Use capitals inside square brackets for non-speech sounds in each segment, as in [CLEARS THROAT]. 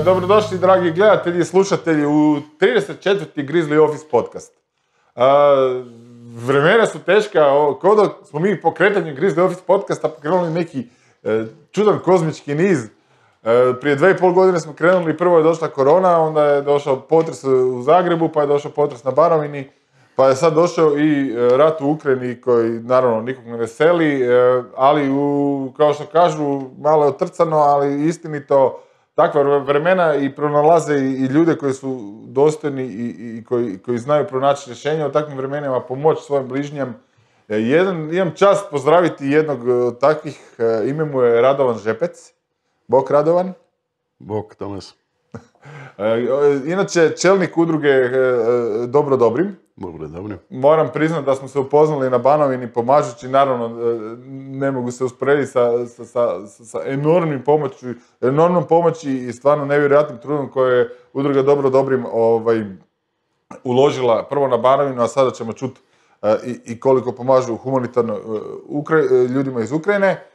dobrodošli dragi gledatelji i slušatelji u 34. Grizzly Office podcast. Vremena su teška, kao da smo mi po kretanju Grizzly Office podcasta pokrenuli neki e, čudan kozmički niz. E, prije dve i pol godine smo krenuli, prvo je došla korona, onda je došao potres u Zagrebu, pa je došao potres na Barovini, pa je sad došao i e, rat u Ukrajini koji naravno nikog ne veseli, ali u, kao što kažu, malo je otrcano, ali istinito takva vremena i pronalaze i ljude koji su dostojni i, i koji, koji znaju pronaći rješenje u takvim vremenima, pomoći svojim bližnjem. E, jedan, imam čast pozdraviti jednog od e, takvih, e, ime mu je Radovan Žepec. Bok Radovan. Bok Tomas. E, inače, čelnik udruge e, e, Dobro Dobrim. Dobro Moram priznati da smo se upoznali na Banovini pomažući, naravno ne mogu se usporediti sa, enormnim pomoći, enormnom pomoći i stvarno nevjerojatnim trudom koje je udruga Dobro Dobrim ovaj, uložila prvo na Banovinu, a sada ćemo čuti i, koliko pomažu humanitarno ljudima iz Ukrajine.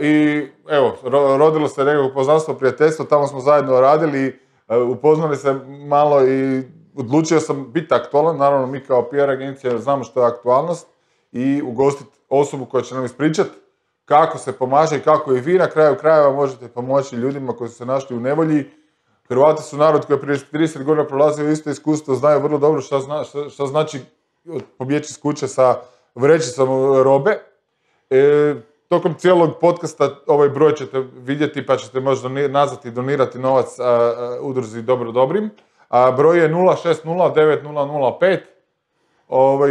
I evo, rodilo se nekako poznanstvo, prijateljstvo, tamo smo zajedno radili E, upoznali se malo i odlučio sam biti aktualan, naravno mi kao PR agencija znamo što je aktualnost i ugostiti osobu koja će nam ispričati kako se pomaže i kako i vi na kraju krajeva možete pomoći ljudima koji su se našli u nevolji. Hrvati su narod koji je prije 30 godina prolazio isto iskustvo, znaju vrlo dobro šta, znači pobjeći iz kuće sa vrećicom robe. E, Tokom cijelog podcasta ovaj broj ćete vidjeti pa ćete možda nazvati i donirati novac udruzi Dobro Dobrim. A, broj je 0609005. Ovaj,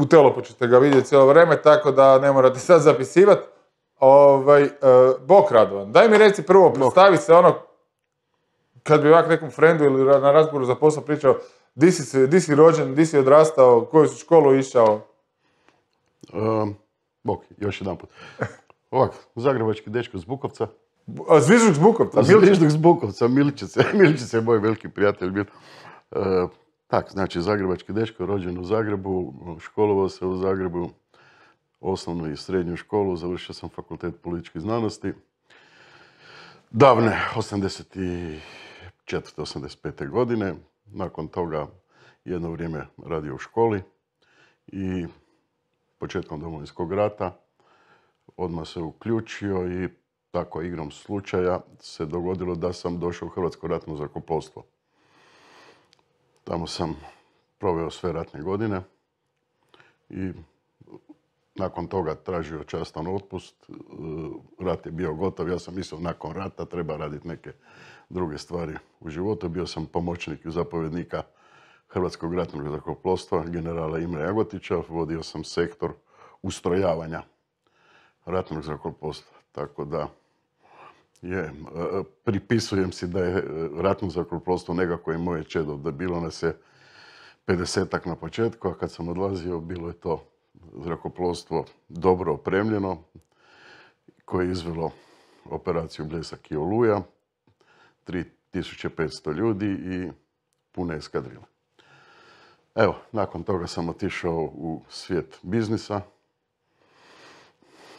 u telopu ćete ga vidjeti cijelo vrijeme, tako da ne morate [LAUGHS] sad zapisivati. Ovaj, e, Bok Radovan, daj mi reci prvo, postavi se ono, kad bi ovak nekom frendu ili na razboru za posao pričao, di si, di si rođen, di si odrastao, koju si školu išao? Bok, još jedan put. zagrebački dečko z Bukovca. A Zvižduk z Bukovca? Zvižduk z Bukovca, Miličice. je moj veliki prijatelj bio. E, tak, znači, zagrebački dečko, rođen u Zagrebu, školovao se u Zagrebu, osnovnu i srednju školu, završio sam fakultet političkih znanosti. Davne, 84. 85. godine, nakon toga jedno vrijeme radio u školi i početkom domovinskog rata. Odmah se uključio i tako igrom slučaja se dogodilo da sam došao u Hrvatsko ratno zrakoplovstvo. Tamo sam proveo sve ratne godine i nakon toga tražio častan otpust. E, rat je bio gotov, ja sam mislio nakon rata treba raditi neke druge stvari u životu. Bio sam pomoćnik i zapovjednika Hrvatskog ratnog zrakoplovstva generala Imre Jagotića, vodio sam sektor ustrojavanja ratnog zrakoplovstva. Tako da je, e, pripisujem si da je e, ratno zrakoplovstvo nekako i moje čedo, da bilo nas je 50-ak na početku, a kad sam odlazio bilo je to zrakoplovstvo dobro opremljeno, koje je izvelo operaciju Bljesak i Oluja, 3500 ljudi i pune eskadrile. Evo, nakon toga sam otišao u svijet biznisa,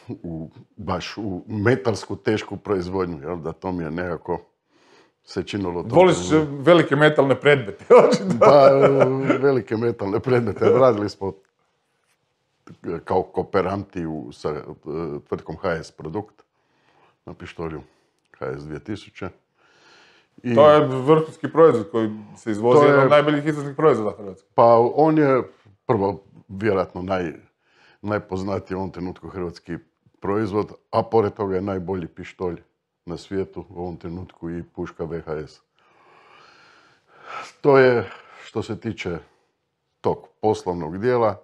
u, baš u metalsku tešku proizvodnju, jel da to mi je nekako se činilo... Voliš velike metalne predmete, [LAUGHS] očito. Pa, velike metalne predmete. Radili smo kao kooperanti sa e, tvrtkom HS Produkt na pištolju HS 2000. To je vrhunski proizvod koji se izvozi, od najboljih izvoznih proizvoda Hrvatske. Pa on je prvo, vjerojatno, najpoznatiji u ovom trenutku hrvatski proizvod, a pored toga je najbolji pištolj na svijetu u ovom trenutku i puška VHS. To je što se tiče tog poslovnog dijela.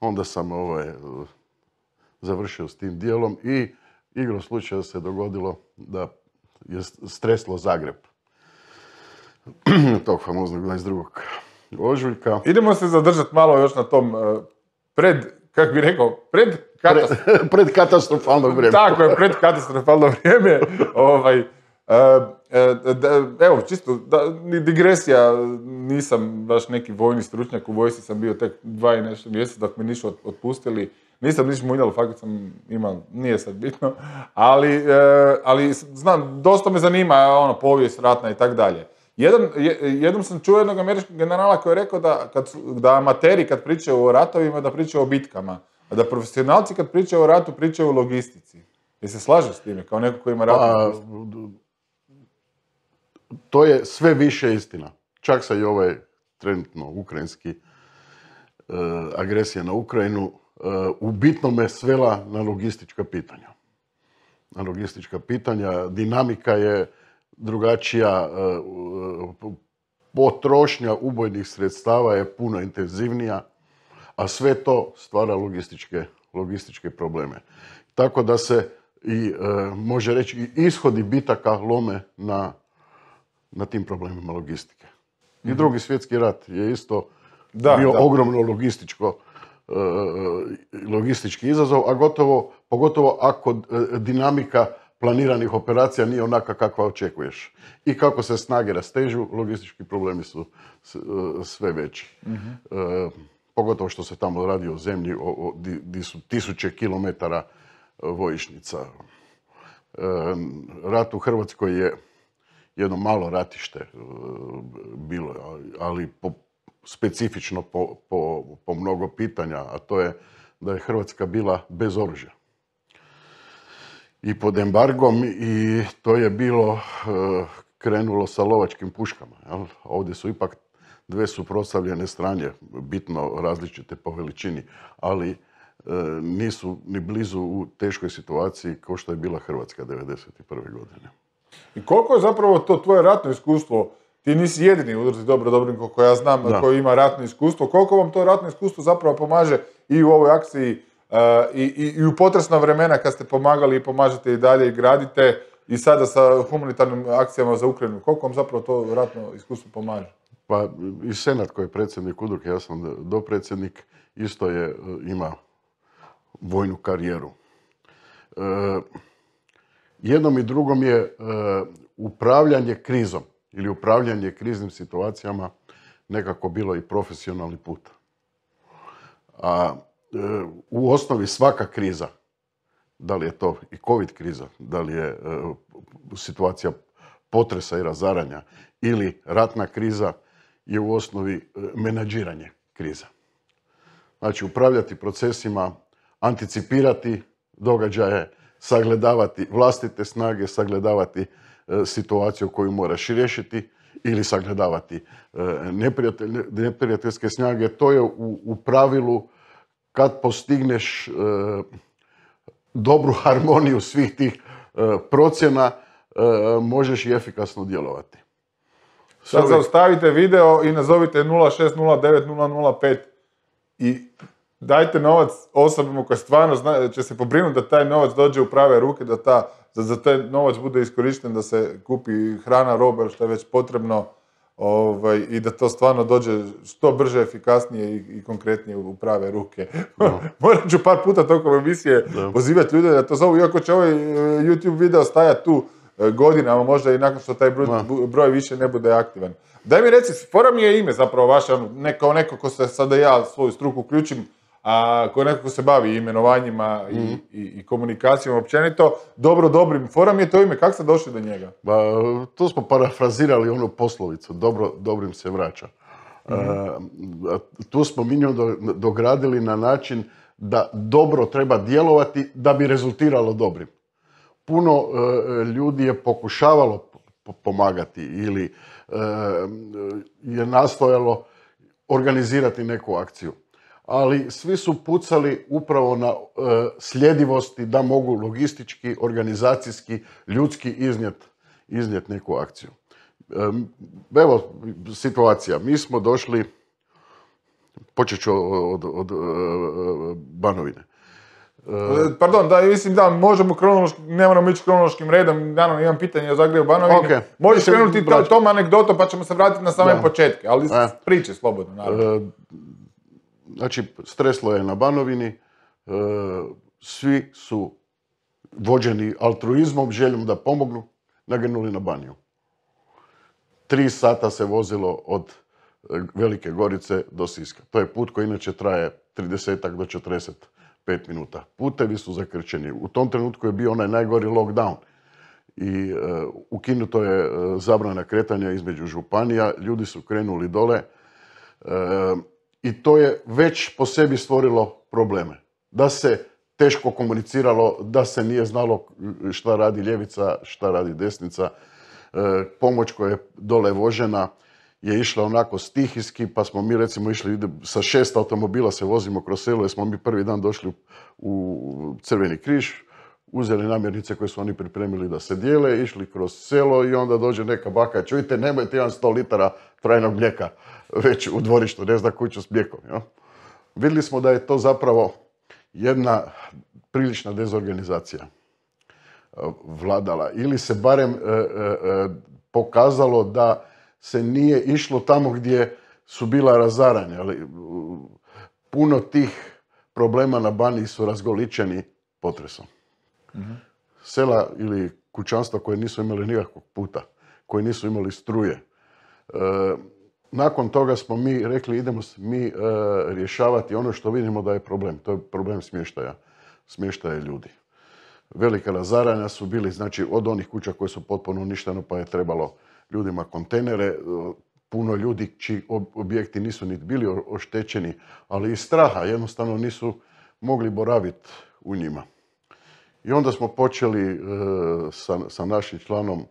Onda sam je ovaj, završio s tim dijelom i igro slučaja se dogodilo da je streslo Zagreb. [CLEARS THROAT] tog famoznog 22. ožujka. Idemo se zadržati malo još na tom e, pred, kako bi rekao, pred Katastrof... [LAUGHS] pred katastrofalno vrijeme. Tako je, pred katastrofalno vrijeme. [LAUGHS] ovaj, e, e, evo, čisto, da, digresija, nisam baš neki vojni stručnjak, u vojsci sam bio tek dva i nešto mjeseca dok me nisu otpustili. Nisam ništa munjal, fakat sam imao, nije sad bitno, ali, ali znam, dosta me zanima ono, povijest ratna i tako dalje. Jedan, jednom sam čuo jednog američkog generala koji je rekao da, kad, da amateri kad pričaju o ratovima, da pričaju o bitkama. A da profesionalci kad pričaju o ratu, pričaju o logistici. Jel se slažeš s time, kao neko koji ima rat? Pa, to je sve više istina. Čak se i ovaj trenutno ukrajinski e, agresija na Ukrajinu e, u je svela na logistička pitanja. Na logistička pitanja, dinamika je drugačija e, potrošnja ubojnih sredstava je puno intenzivnija, a sve to stvara logističke, logističke probleme. Tako da se i e, može reći i ishodi bitaka lome na, tim problemima logistike. I mhm. drugi svjetski rat je isto da, bio ogromno logističko e, logistički izazov, a gotovo, pogotovo ako dinamika planiranih operacija nije onaka kakva očekuješ. I kako se snage rastežu, logistički problemi su e, sve veći. Mhm. E, pogotovo što se tamo radi o zemlji gdje su tisuće kilometara e, vojišnica. rat u Hrvatskoj je jedno malo ratište bilo, ali specifično po mnogo pitanja, a to je da je Hrvatska bila bez oružja i pod embargom i to je bilo e, krenulo sa lovačkim puškama. Jel? Ovdje su ipak dve suprotstavljene strane, bitno različite po veličini, ali e, nisu ni blizu u teškoj situaciji kao što je bila Hrvatska 1991. godine. I koliko je zapravo to tvoje ratno iskustvo, ti nisi jedini udruzi Dobro dobrinko koliko ja znam, koji ima ratno iskustvo, koliko vam to ratno iskustvo zapravo pomaže i u ovoj akciji i, i, i u potresna vremena kad ste pomagali i pomažete i dalje i gradite i sada sa humanitarnim akcijama za Ukrajinu, koliko vam zapravo to ratno iskustvo pomaže? Pa i Senat koji je predsjednik udruge, ja sam dopredsjednik, isto je, e, ima vojnu karijeru. E, jednom i drugom je e, upravljanje krizom ili upravljanje kriznim situacijama nekako bilo i profesionalni put. A E, u osnovi svaka kriza, da li je to i covid kriza, da li je e, situacija potresa i razaranja ili ratna kriza je u osnovi e, menadžiranje kriza. Znači upravljati procesima, anticipirati događaje, sagledavati vlastite snage, sagledavati situaciju koju moraš riješiti ili sagledavati neprijateljske snage. To je u pravilu kad postigneš e, dobru harmoniju svih tih e, procjena, e, možeš i efikasno djelovati. Sad zaustavite video i nazovite 0609005 i dajte novac osobama koje stvarno zna, će se pobrinuti da taj novac dođe u prave ruke, da, za taj novac bude iskorišten, da se kupi hrana, roba ili što je već potrebno ovaj, i da to stvarno dođe što brže, efikasnije i, i konkretnije u prave ruke. No. [LAUGHS] Morat ću par puta tokom emisije no. pozivati ljude da to zovu, iako će ovaj e, YouTube video stajati tu e, godinama, možda i nakon što taj broj, broj više ne bude aktivan. Daj mi reci, fora mi je ime zapravo vaše, ono, ne kao neko ko se sada ja svoju struku uključim, a koji se bavi imenovanjima i, mm-hmm. i, općenito, dobro dobrim forum je to ime, kako ste došli do njega? Ba, pa, tu smo parafrazirali onu poslovicu, dobro dobrim se vraća. Mhm. E, tu smo mi nju dogradili na način da dobro treba djelovati da bi rezultiralo dobrim. Puno e, ljudi je pokušavalo pomagati ili e, je nastojalo organizirati neku akciju ali svi su pucali upravo na e, sljedivosti da mogu logistički, organizacijski, ljudski iznijet, iznijet neku akciju. E, evo, situacija. Mi smo došli, počet ću od, od, e, Banovine. E, pardon, da, mislim da, možemo kronološki, ne moramo ići kronološkim redom, naravno imam pitanje o Zagrebu Banovini. Okay. Možeš krenuti tom anegdotom pa ćemo se vratiti na same početke, ali e. priče slobodno, naravno. Znači, streslo je na Banovini, e, svi su vođeni altruizmom, željom da pomognu, nagrnuli na Baniju. Tri sata se vozilo od e, Velike Gorice do Siska. To je put koji inače traje 30 do 45 minuta. Putevi su zakrčeni. U tom trenutku je bio onaj najgori lockdown. I e, ukinuto je zabrana kretanja između županija. Ljudi su krenuli dole i to je već po sebi stvorilo probleme. Da se teško komuniciralo, da se nije znalo šta radi ljevica, šta radi desnica. E, pomoć koja je dole vožena je išla onako stihijski, pa smo mi recimo išli sa šest automobila se vozimo kroz selo, jer smo mi prvi dan došli u Crveni križ, uzeli namirnice koje su oni pripremili da se dijele, išli kroz selo i onda dođe neka baka, čujte, nemojte jedan sto litara trajnog mlijeka već u dvorištu, ne zna kuću s mlijekom. Vidjeli smo da je to zapravo jedna prilična dezorganizacija e, vladala. Ili se barem e, e, pokazalo da se nije išlo tamo gdje su bila razaranja. Ali, puno tih problema na Bani su razgoličeni potresom. Mhm. Sela ili kućanstva koje nisu imali nikakvog puta, koji nisu imali struje, Eh, nakon toga smo mi rekli idemo mi eh, rješavati ono što vidimo da je problem. To je problem smještaja, smještaja ljudi. Velika razaranja su bili, znači od onih kuća koje su potpuno uništeno pa je trebalo ljudima kontejnere, eh, puno ljudi čiji objekti nisu niti bili oštećeni, ali iz straha jednostavno nisu mogli boraviti u njima. I onda smo počeli sa našim članom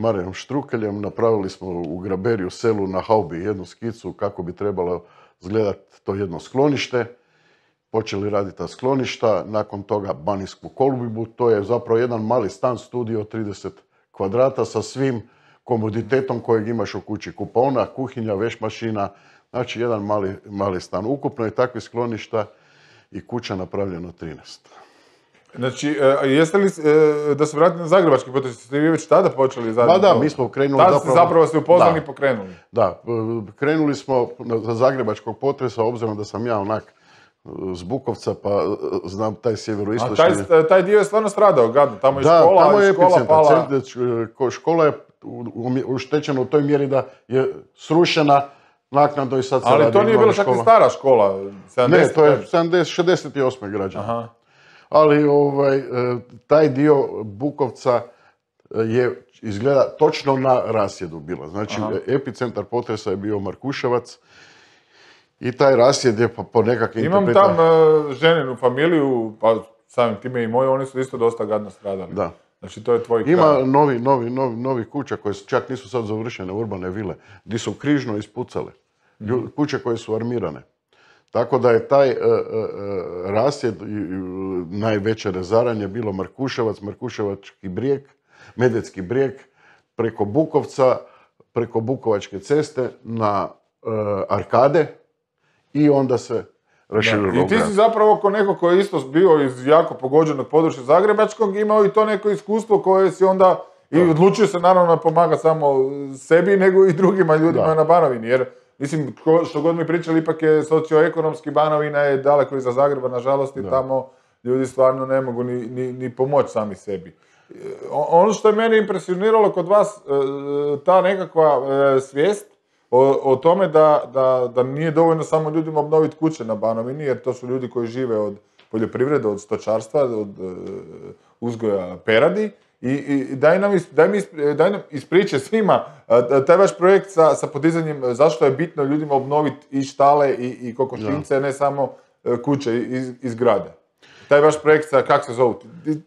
Marijom Štrukeljem. Napravili smo u Graberiju selu na Haubi jednu skicu kako bi trebalo zgledati to jedno sklonište. Počeli raditi ta skloništa, nakon toga Banijsku Kolubibu, To je zapravo jedan mali stan studio 30 kvadrata sa svim komoditetom kojeg imaš u kući. Kupona, kuhinja, vešmašina znači jedan mali, stan. Ukupno je takvih skloništa i kuća napravljeno 13. Znači, e, jeste li, e, da se vratite na zagrebački potres, ste vi već tada počeli zajedno? Pa da, mi smo krenuli tada ste zapravo ste upoznani i pokrenuli. Da, e, krenuli smo za zagrebačkog potresa, obzirom da sam ja onak z Bukovca, pa znam taj sjeveroistočni... A taj, dio je stvarno stradao, gadno, tamo je škola, tamo je škola škola je uštećena u toj mjeri da je srušena naknadno i sad se Ali to nije bila čak i stara škola, Ne, to je 70, 68. građana ali ovaj, e, taj dio Bukovca je izgleda točno na rasjedu bila. Znači, epicentar potresa je bio Markuševac i taj rasjed je po, po nekakvim Imam tam e, ženinu familiju, pa samim time i moju, oni su isto dosta gadno stradali. Da. Znači, to je tvoj Ima kraj. novi, novi, novi, novi kuća koje čak nisu sad završene, urbane vile, gdje su križno ispucale. kuće koje su armirane. Tako da je taj e, e, e, rasjed, najveće razaranje bilo Markuševac, Markuševački brijeg, Medetski brijeg, preko Bukovca, preko Bukovačke ceste na Arkade i onda se grad. I ti si zapravo ko neko koji je isto bio iz jako pogođenog područja Zagrebačkog, imao i to neko iskustvo koje si onda i odlučio se naravno pomagati samo sebi nego i drugima ljudima na Banovini. Jer Mislim, što god mi pričali, ipak je socioekonomski Banovina je daleko iza Zagreba, nažalost, i tamo ljudi stvarno ne mogu ni, ni, pomoći sami sebi. E, ono što je meni impresioniralo kod vas, e, ta nekakva e, svijest o, tome da, da nije dovoljno samo ljudima obnoviti kuće na Banovini, jer to su ljudi koji žive od poljoprivrede, od stočarstva, od uzgoja peradi, i, i daj, nam, daj, mi, e, daj nam ispriče svima e, taj vaš projekt sa, sa podizanjem, e, zašto je bitno ljudima obnoviti i štale i, i kokošince, ne samo kuće iz, iz Taj vaš projekt sa, kak se zovu,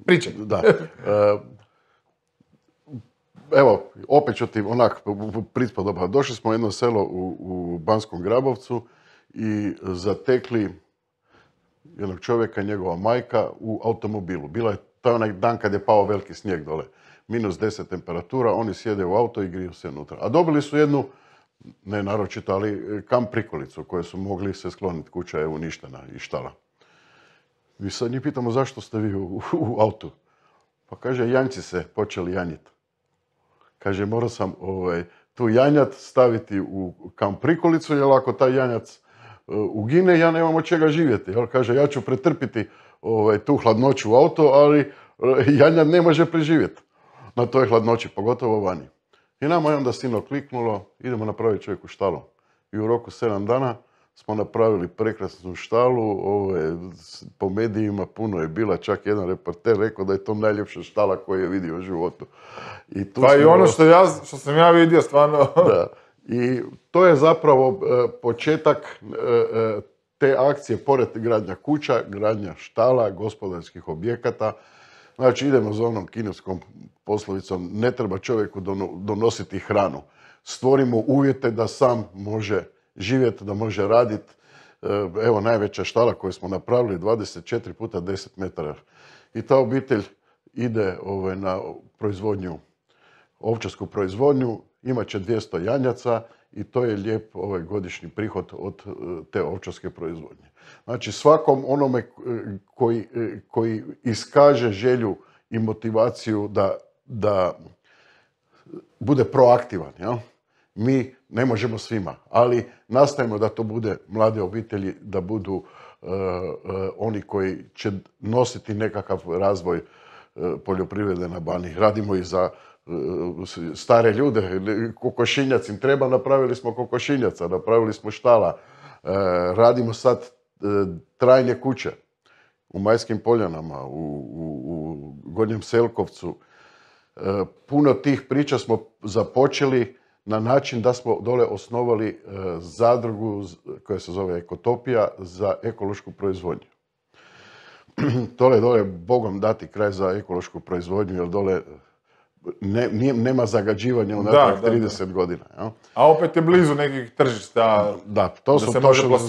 pričaj. Da. Evo, opet ću ti onak prispodoba Došli smo u jedno selo u, u Banskom Grabovcu i zatekli jednog čovjeka, njegova majka, u automobilu. Bila je to je onaj dan kad je pao veliki snijeg dole. Minus 10 temperatura, oni sjede u auto i griju se unutra. A dobili su jednu, ne naročito, ali e, kam prikolicu koje su mogli se skloniti. Kuća je uništena i štala. Mi sad njih pitamo zašto ste vi u, auto. autu. Pa kaže, janjci se počeli janjiti. Kaže, morao sam ovaj, tu janjac staviti u kam prikolicu, jer ako taj janjac e, ugine, ja nemam od čega živjeti. Jel? Kaže, ja ću pretrpiti Ovaj, tu hladnoću u auto, ali e, Janja ne može preživjeti na toj hladnoći, pogotovo vani. I nama je onda sino kliknulo, idemo napraviti čovjeku štalu. I u roku 7 dana smo napravili prekrasnu štalu, po medijima puno je bila, čak jedan reporter rekao da je to najljepša štala koju je vidio u životu. I pa i ono što, što sam ja vidio stvarno... I to je zapravo e, početak e, te akcije, pored gradnja kuća, gradnja štala, gospodarskih objekata, Znači idemo za onom kineskom poslovicom, ne treba čovjeku donositi hranu. Stvorimo uvjete da sam može živjeti, da može raditi. E, evo najveća štala koju smo napravili, 24 puta 10 metara. I ta obitelj ide ovaj, na proizvodnju, ovčarsku proizvodnju, imat će 200 janjaca, i to je lijep ovaj godišnji prihod od e, te ovčarske proizvodnje. Znači svakom onome e, koji, e, koji iskaže želju i motivaciju da, da bude proaktivan, mi ne možemo svima, ali nastavimo da to bude mlade obitelji, da budu oni koji će nositi nekakav razvoj poljoprivrede na Bani. Radimo i za stare ljude, kokošinjac im treba, napravili smo kokošinjaca, napravili smo štala, e, radimo sad e, trajne kuće u Majskim poljanama, u, u, Gornjem Selkovcu. E, puno tih priča smo započeli na način da smo dole osnovali zadrugu koja se zove Ekotopija za ekološku proizvodnju. [CLEARS THROAT] Dole dole bogom dati kraj za ekološku proizvodnju, jer dole nema zagađivanja unatrag 30 godina. A opet je blizu nekih tržišta. Da, to su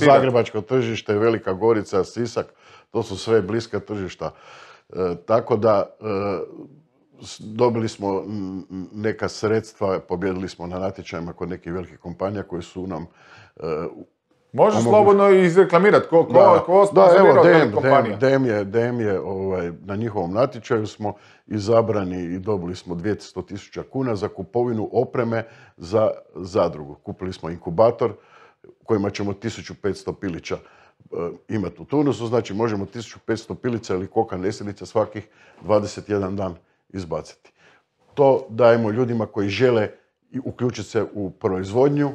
Zagrebačko tržište, Velika Gorica, Sisak, to su sve bliska tržišta. E, tako da e, dobili smo neka sredstva, pobjedili smo na natječajima kod nekih velikih kompanija koji su nam e, Može slobodno izreklamirati ko, ko, ko je, je ovaj, na njihovom natječaju smo izabrani i dobili smo 200.000 kuna za kupovinu opreme za zadrugu. Kupili smo inkubator kojima ćemo 1500 pilića eh, imati u turnusu, znači možemo 1500 pilica ili koka nesilica svakih 21 dan izbaciti. To dajemo ljudima koji žele uključiti se u proizvodnju,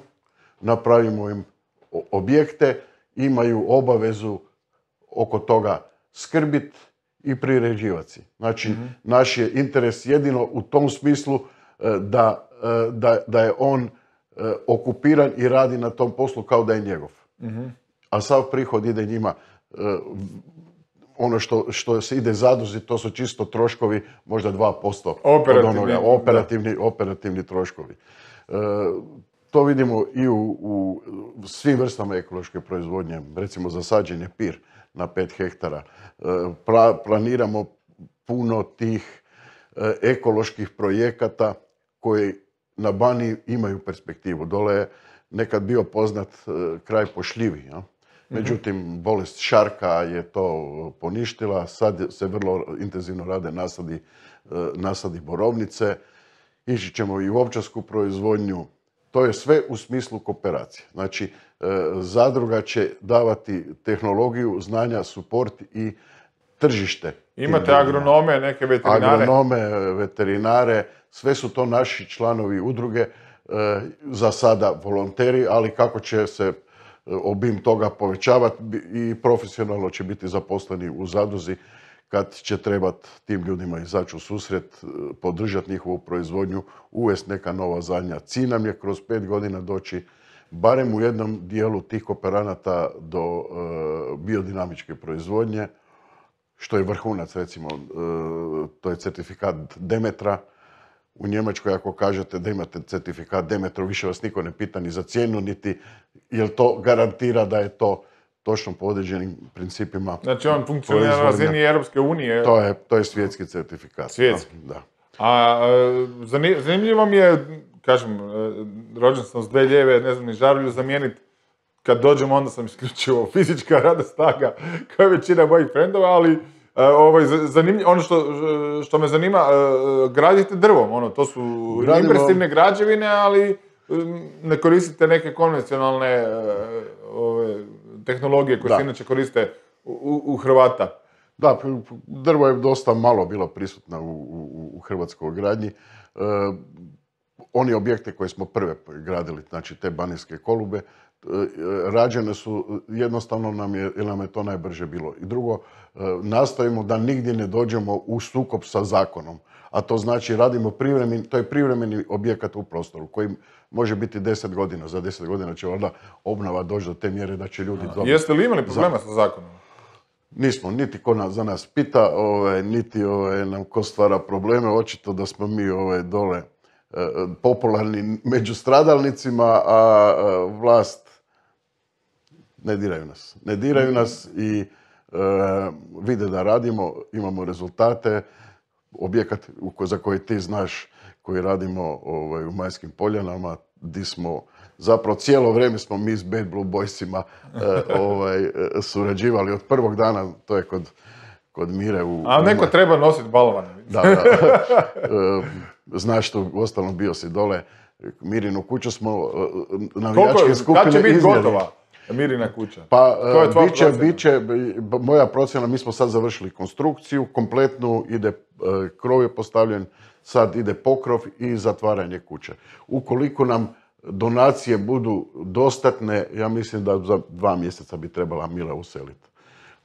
napravimo im objekte imaju obavezu oko toga skrbiti i priređivati Znači, mhm. naš je interes jedino u tom smislu e, da, e, da, da je on e, okupiran i radi na tom poslu kao da je njegov. Mhm. A sav prihod ide njima ono što, što se ide zaduzi to su čisto troškovi, možda 2% operativni, operativni, operativni troškovi. To vidimo i u, u svim vrstama ekološke proizvodnje, recimo za sađenje pir na pet hektara. E, planiramo puno tih e, ekoloških projekata koji na Bani imaju perspektivu. Dole je nekad bio poznat e, kraj pošljivi. Ja? Mhm. Međutim, bolest šarka je to poništila. Sad se vrlo intenzivno rade nasadi, nasadi borovnice. Ići ćemo i u općarsku proizvodnju. To je sve u smislu kooperacije. Znači, e, zadruga će davati tehnologiju, znanja, suport i tržište. Imate agronome, neke veterinare? Agronome, veterinare, sve su to naši članovi udruge, e, za sada volonteri, ali kako će se e, obim toga povećavati i profesionalno će biti zaposleni u zaduzi kad će trebati tim ljudima izaći u susret, e, podržati njihovu proizvodnju, uvesti neka nova zadnja. Cilj nam je kroz pet godina doći barem u jednom dijelu tih kooperanata do e, biodinamičke proizvodnje, što je vrhunac, recimo, e, to je certifikat Demetra. U Njemačkoj ako kažete da imate certifikat Demetra, više vas niko ne pita ni za cijenu, niti jel to garantira da je to točno po određenim principima. Znači on funkcionira na razini Europske unije? To je, to je svjetski certifikat. Svjetski? Da. A e, zanimljivo mi je, kažem, e, rođen sam s dve ljeve, ne znam ni žarulju zamijeniti kad dođem onda sam isključivo [LAUGHS] fizička rada staga, kao je većina mojih frendova, ali e, ovaj, zanimljivo, ono što, što me zanima, gradite drvom, ono, to su Gradimo... impresivne građevine, ali ne koristite neke konvencionalne ove, tehnologije koje se inače koriste u, Hrvata. Da, drvo je dosta malo bilo prisutno u, Hrvatskoj gradnji. E, oni objekte koje smo prve gradili, znači te banijske kolube, e, rađene su, jednostavno nam je, jer nam je to najbrže bilo. I drugo, e, nastavimo da nigdje ne dođemo u sukob sa zakonom a to znači radimo privremeni, to je privremeni objekat u prostoru koji može biti deset godina. Za deset godina će onda obnova doći do te mjere da će ljudi dobiti. Jeste li imali problema sa zakonom? Nismo, niti ko nas, za nas pita, ovaj, niti ovaj, nam ko stvara probleme. Očito da smo mi ove, ovaj, dole e, popularni među stradalnicima, a e, vlast ne diraju nas. Ne diraju mhm. nas i e, vide da radimo, imamo rezultate objekat za koji ti znaš koji radimo ovaj, u Majskim poljanama, di smo, zapravo cijelo vrijeme smo mi s Bad Blue Boysima [LAUGHS] eh, ovaj, eh, surađivali od prvog dana, to je kod, Mire u... A neko treba nositi balovanje. Da, da. [LAUGHS] Eh, znaš što, ostalo bio si dole, Mirinu kuću smo navijačke skupine Kad će biti gotova? Mirina kuća. Pa, to je e, biće, moja procjena, mi smo sad završili konstrukciju, kompletnu ide, e, krov je postavljen, sad ide pokrov i zatvaranje kuće. Ukoliko nam donacije budu dostatne, ja mislim da za dva mjeseca bi trebala Mila useliti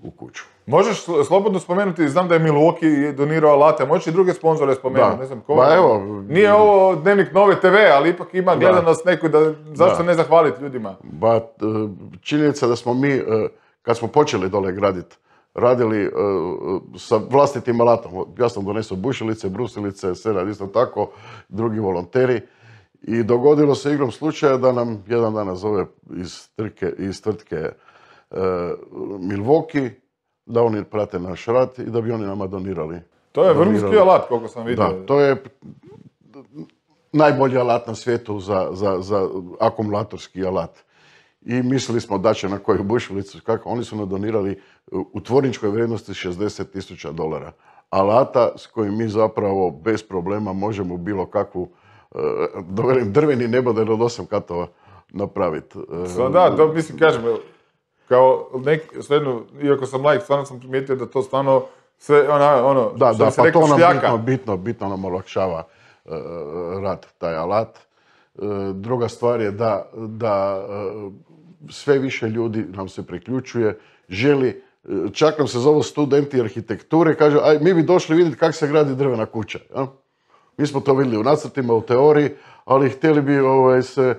u kuću. Možeš slobodno spomenuti, znam da je Milwaukee donirao alate, možeš i druge sponzore spomenuti, ne znam ko. Ba, pa evo, Nije ovo dnevnik nove TV, ali ipak ima gledanost neku, da, zašto ne zahvaliti ljudima? Ba, e, činjenica da smo mi, e, kad smo počeli dole graditi, radili e, sa vlastitim alatom. Ja sam donesao bušilice, brusilice, radi isto tako, drugi volonteri. I dogodilo se igrom slučaja da nam jedan dan zove iz, iz tvrtke Milwaukee da oni prate naš rad i da bi oni nama donirali. To je vrhunski alat, koliko sam vidio. Da, to je najbolji alat na svijetu za, akumulatorski alat. I mislili smo da će na koju bušilicu, kako oni su nam donirali e, u tvorničkoj vrijednosti 60 tisuća dolara. Alata s kojim mi zapravo bez problema možemo bilo kakvu, e, da drveni neboder od osam katova napraviti. E, da, da, mislim, kažem, kao nek, jednu, iako sam lajk, stvarno sam primijetio da to stvarno sve, ona, ono, da, da, pa to nam bitno, bitno, nam olakšava e, rad, taj alat. E, druga stvar je da, da e, sve više ljudi nam se priključuje, želi, čak nam se zovu studenti arhitekture, kaže, aj, mi bi došli vidjeti kako se gradi drvena kuća. Ja? Mi smo to vidjeli u nacrtima, u teoriji, ali htjeli bi ovaj, se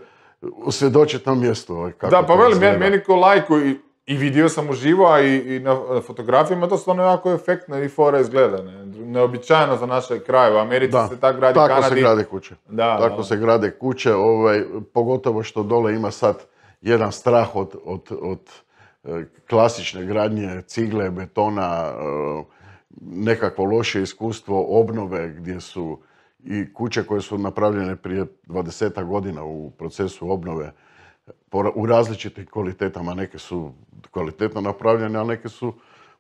osvjedočiti na mjestu. Ovaj, kako da, pa velim, meni, meni ko lajku i, i vidio sam uživo, a i, na fotografijama to stvarno jako efektno i fora izgleda. Ne? Neobičajno za naše kraje, u Americi se tak gradi tako se grade kuće. Da, tako se grade kuće, ovaj, pogotovo što dole ima sad jedan strah od, od e, klasične gradnje cigle, betona, e, nekakvo loše iskustvo obnove gdje su i kuće koje su napravljene prije 20 godina u procesu obnove u različitim kvalitetama. Neke su kvalitetno napravljene, a neke su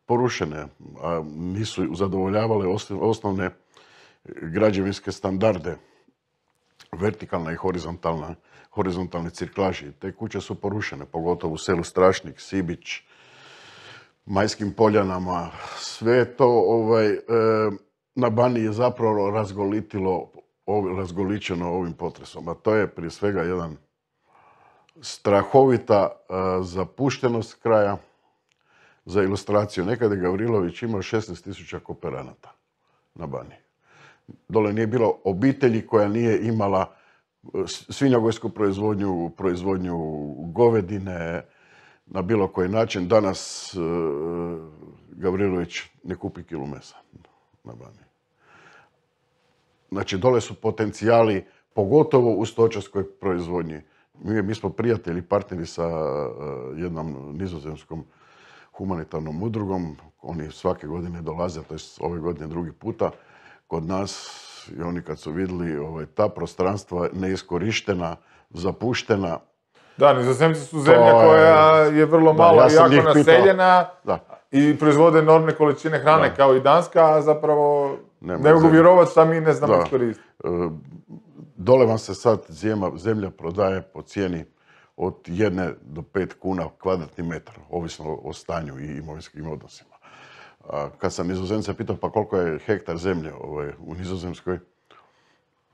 porušene. A nisu zadovoljavale osnovne građevinske standarde, vertikalna i horizontalna, horizontalni cirklaži. Te kuće su porušene, pogotovo u selu Strašnik, Sibić, Majskim poljanama. Sve to ovaj, na Bani je zapravo razgolitilo, razgoličeno ovim potresom. A to je prije svega jedan strahovita e, zapuštenost kraja za ilustraciju. Nekad je Gavrilović imao 16.000 kooperanata na Bani. Dole nije bilo obitelji koja nije imala e, svinjogojsku proizvodnju, proizvodnju govedine na bilo koji način. Danas e, Gavrilović ne kupi kilu mesa na Bani. Znači, dole su potencijali, pogotovo u stočarskoj proizvodnji. Mi, smo prijatelji, partneri sa eh, jednom nizozemskom humanitarnom udrugom. Oni svake godine dolaze, to je ove godine drugi puta, kod nas i oni kad su vidjeli ovaj, ta prostranstva neiskorištena, zapuštena. Da, nizozemci su zemlja koja je vrlo malo i jako naseljena i proizvode enormne količine hrane kao i Danska, a zapravo ne, mogu vjerovati šta mi ne znamo e, Dole vam se sad zemlja, prodaje po cijeni od jedne do pet kuna kvadratni metar, ovisno o stanju i imovinskim odnosima. kad sam nizozemca pitao pa koliko je hektar zemlje ovaj, u nizozemskoj,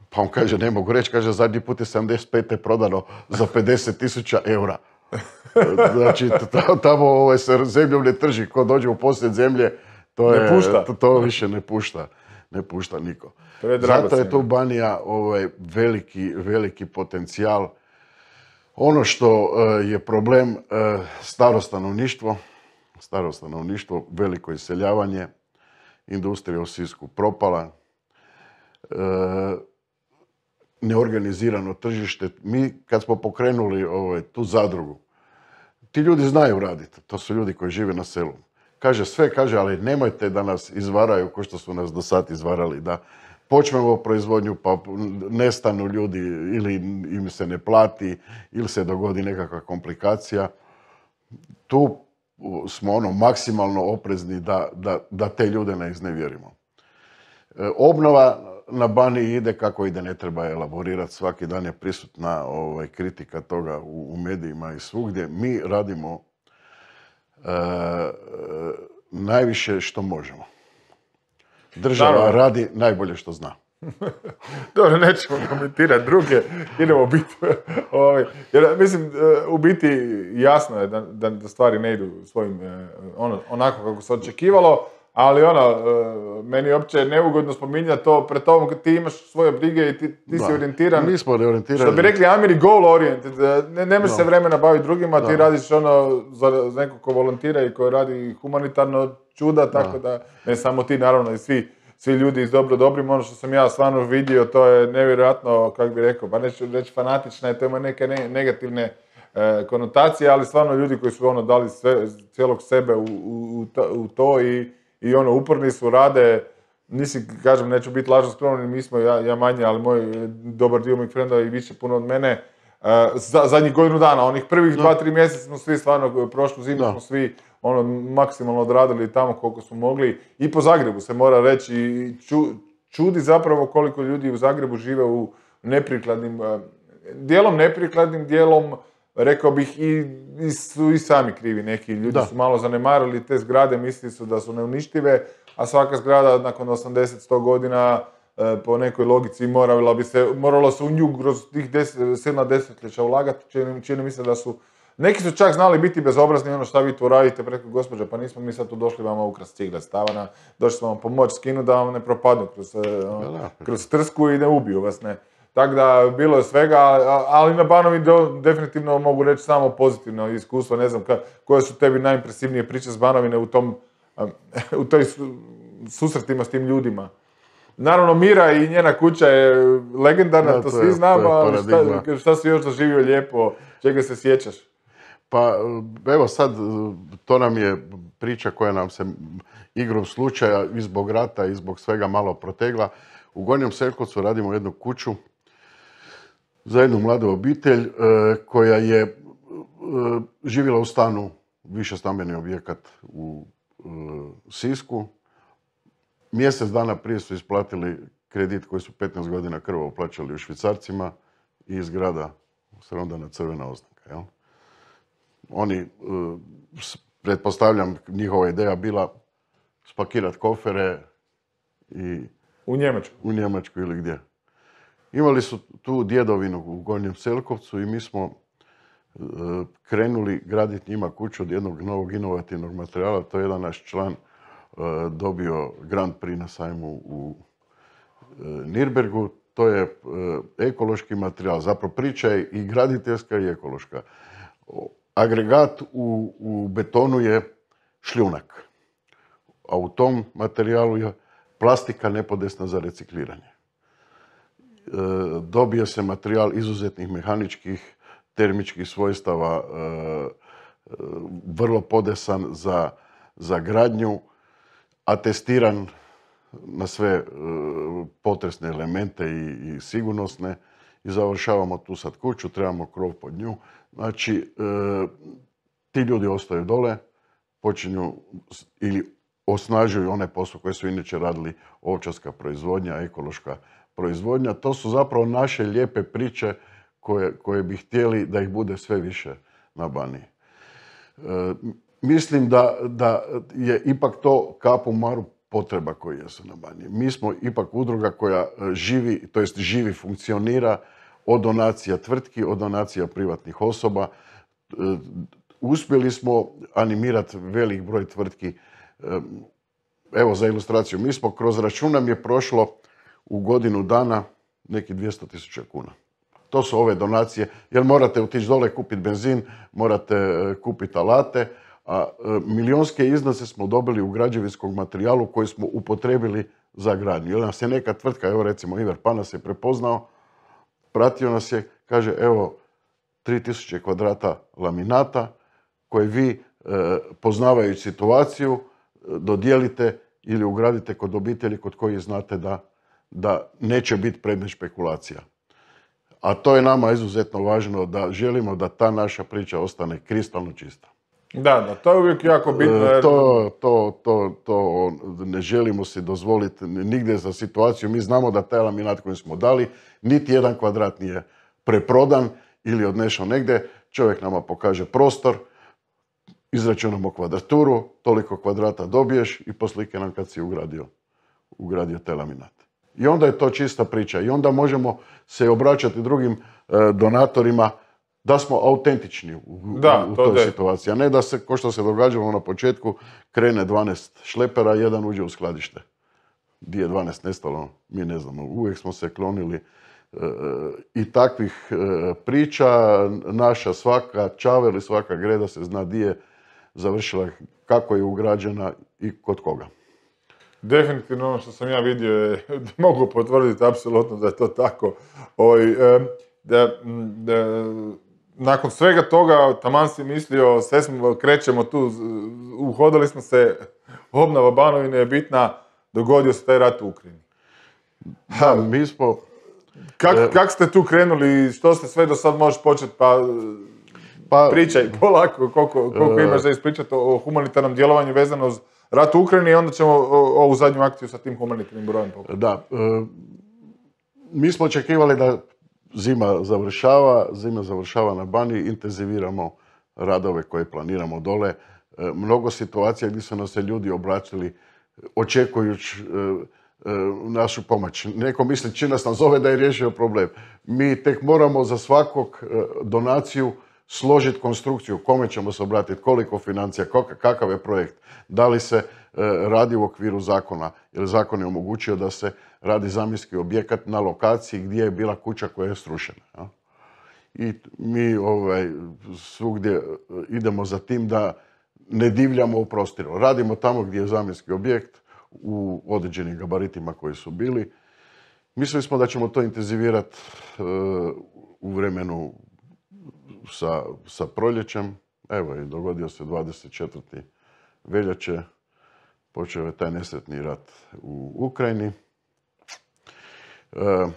pa on kaže, ne mogu reći, kaže, zadnji put je 75. prodano za 50.000 tisuća eura. [LAUGHS] Znači, tamo ovaj, se zemljom ne trži, ko dođe u posljed zemlje, to, je, to više ne pušta ne pušta niko. Zato je tu Banija ovaj, veliki, veliki potencijal. Ono što e, je problem e, staro stanovništvo, staro stanovništvo, veliko iseljavanje, industrija u Sisku propala, e, neorganizirano tržište. Mi kad smo pokrenuli ovaj, tu zadrugu, ti ljudi znaju raditi. To su ljudi koji žive na selu kaže sve, kaže, ali nemojte da nas izvaraju ko što su nas do sad izvarali, da počnemo proizvodnju pa nestanu ljudi ili im se ne plati ili se dogodi nekakva komplikacija. Tu smo ono maksimalno oprezni da, da, da te ljude ne iznevjerimo. E, obnova na Bani ide kako ide, ne treba elaborirati, svaki dan je prisutna ovaj, kritika toga u, u medijima i svugdje. Mi radimo E, e, najviše što možemo. Država radi najbolje što zna. [LAUGHS] Dobro, nećemo komentirati druge, idemo biti. [LAUGHS] Ovaj, jer, mislim, e, u biti jasno je da, da, stvari ne idu svojim, ono, onako kako se očekivalo ali ono, e, meni je uopće neugodno spominjati to pred tom, kad ti imaš svoje brige i ti, ti si orijentiran. Mi smo Što bi rekli Amiri, goal oriented. E, ne, nemaš se vremena baviti drugima, ti radiš ono za, nekog ko volontira i ko radi humanitarno čuda, tako da, ne samo ti naravno i svi svi ljudi iz Dobro Dobrim, ono što sam ja stvarno vidio, to je nevjerojatno, kako bi rekao, ba neću reći fanatična to ima neke negativne e, konotacije, ali stvarno ljudi koji su ono dali sve, cijelog sebe u to i i ono, uporni su, rade, nisi, kažem, neću biti lažno skromni, mi smo, ja, ja manje, ali moj eh, dobar dio mojih frendova i više puno od mene, eh, za, zadnjih godinu dana, onih prvih da. dva, tri mjeseca smo svi stvarno, eh, prošlu zimu smo svi ono, maksimalno odradili tamo koliko smo mogli i po Zagrebu se mora reći čudi zapravo koliko ljudi u Zagrebu žive u neprikladnim, dijelom neprikladnim, dijelom rekao bih i, su i sami krivi neki. Ljudi su malo zanemarili te zgrade, mislili su da su neuništive, a svaka zgrada nakon 80-100 godina e, po nekoj logici morala bi se, moralo se u nju kroz tih 7 desetljeća ulagati, čini, čini mi se da su neki su čak znali biti bezobrazni, ono šta vi tu radite, preko gospođa, pa nismo mi sad tu došli vama ukras cigle stavana, došli smo vam pomoć skinu da vam ne propadnu kroz, e, ono, kroz trsku i ne ubiju vas, ne. Tako da, bilo je svega, ali na Banovini definitivno mogu reći samo pozitivno iskustvo. Ne znam koje su tebi najimpresivnije priče s Banovine u tom, [LAUGHS] u toj susretima s tim ljudima. Naravno, Mira i njena kuća je legendarna, to, svi znamo, ali šta, si još doživio lijepo, čega se sjećaš? Pa evo sad, to nam je priča koja nam se igrom slučaja i zbog rata i zbog svega malo protegla. U Gornjem Selkovcu radimo jednu kuću za jednu mladu obitelj e, koja je e, živjela u stanu više stambeni objekat u e, Sisku. Mjesec dana prije su isplatili kredit koji su 15 godina krvo uplaćali u Švicarcima i iz grada na crvena oznaka. Jel? Oni, pretpostavljam, njihova ideja bila spakirati kofere i... U Njemačku. U Njemačku ili gdje. Imali su tu djedovinu u Gornjem Selkovcu i mi smo e, krenuli graditi njima kuću od jednog novog inovativnog materijala. To je jedan naš član e, dobio Grand Prix na sajmu u e, Nirbergu. To je ekološki materijal. Zapravo priča je i graditeljska i ekološka. Agregat u, u betonu je šljunak. A u tom materijalu je plastika nepodesna za recikliranje. E, dobio se materijal izuzetnih mehaničkih termičkih svojstava e, e, vrlo podesan za, za gradnju, atestiran na sve potresne elemente i, sigurnosne i završavamo tu sad kuću, trebamo krov pod nju. Znači, ti ljudi ostaju dole, počinju ili osnažuju one posao koje su inače radili ovčarska proizvodnja, ekološka proizvodnja. To su zapravo naše lijepe priče koje, koje bi htjeli da ih bude sve više na Baniji. E, mislim da, da je ipak to kapu maru potreba koji jesu na Baniji. Mi smo ipak udruga koja živi, to jest živi funkcionira od donacija tvrtki, od donacija privatnih osoba. E, uspjeli smo animirati velik broj tvrtki. E, evo za ilustraciju, mi smo kroz račun nam je prošlo u godinu dana neki 200 tisuća kuna. To su ove donacije, jer morate otići dole kupiti benzin, morate e, kupiti alate, a e, milijonske iznose smo dobili u građevinskom materijalu koji smo upotrebili za gradnju. Jer nas je neka tvrtka, evo recimo Iver Panas je prepoznao, pratio nas je, kaže evo 3000 kvadrata laminata koje vi e, poznavajući situaciju dodijelite ili ugradite kod obitelji kod koji znate da da neće biti predmet špekulacija. A to je nama izuzetno važno da želimo da ta naša priča ostane kristalno čista. Da, da, to je uvijek jako e, bitno. To, to, to, to, ne želimo si dozvoliti nigdje za situaciju. Mi znamo da taj laminat koji smo dali, niti jedan kvadrat nije preprodan ili odnešao negdje. Čovjek nama pokaže prostor, izračunamo kvadraturu, toliko kvadrata dobiješ i poslike nam kad si ugradio, ugradio taj laminat. I onda je to čista priča. I onda možemo se obraćati drugim e, donatorima da smo autentični u, toj situaciji. A ne da se, ko što se događalo na početku, krene 12 šlepera, jedan uđe u skladište. Di je 12 nestalo, mi ne znamo. Uvijek smo se klonili e, i takvih e, priča. Naša svaka čave ili svaka greda se zna di je završila, kako je ugrađena i kod koga. Definitivno ono što sam ja vidio je, [LAUGHS] mogu potvrditi apsolutno da je to tako. Ovaj, da, da, nakon svega toga, taman si mislio, sve smo, krećemo tu, uhodali smo se, obnova Banovine je bitna, dogodio se taj rat u Ukrajini. Ha, mi smo... Kako e, kak ste tu krenuli i što ste sve do sad možeš početi, pa pa, pričaj [LAUGHS] polako koliko, koliko e, imaš da ispričati o humanitarnom djelovanju vezano uz rat u Ukrajini i onda ćemo ovu zadnju akciju sa tim humanitarnim brojem Da. E, mi smo očekivali da zima završava, zima završava na Bani, intenziviramo radove koje planiramo dole. E, mnogo situacija gdje su nas se ljudi obraćali e, očekujući našu pomoć. Neko misli čim nas nazove da je riješio problem. Mi tek moramo za svakog donaciju složiti konstrukciju, kome ćemo se obratiti, koliko financija, kakav je projekt, da li se e, radi u okviru zakona, jer zakon je omogućio da se radi zamjenski objekat na lokaciji gdje je bila kuća koja je strušena. I mi ovaj, svugdje e, idemo za tim da ne divljamo u prostoru, Radimo tamo gdje je zamjenski objekt u određenim gabaritima koji su bili. Mislili smo da ćemo to intenzivirati e, u vremenu sa, sa proljećem, evo i dogodio se 24. veljače, počeo je taj nesretni rat u Ukrajini. E,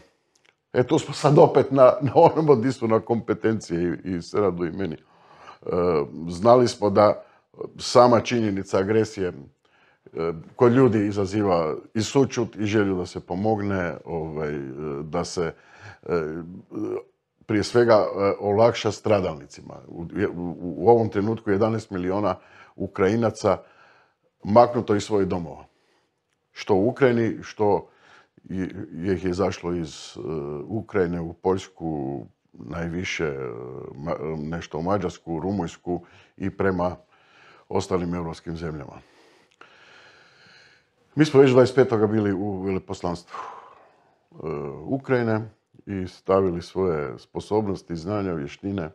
e tu smo sad opet na, na onom gdje na kompetencije i, i radu i meni. E, znali smo da sama činjenica agresije e, koji ljudi izaziva i sučut i želju da se pomogne, ovaj, da se prije svega e, olakša stradalnicima. U, ovom trenutku 11 miliona Ukrajinaca maknuto iz svojih domova. Što u Ukrajini, što ih je zašlo iz e, Ukrajine u Poljsku, najviše e, nešto u Mađarsku, Rumunjsku i prema ostalim europskim zemljama. Mi smo već 25. bili u veleposlanstvu Ukrajine i stavili svoje sposobnosti, znanja, vještine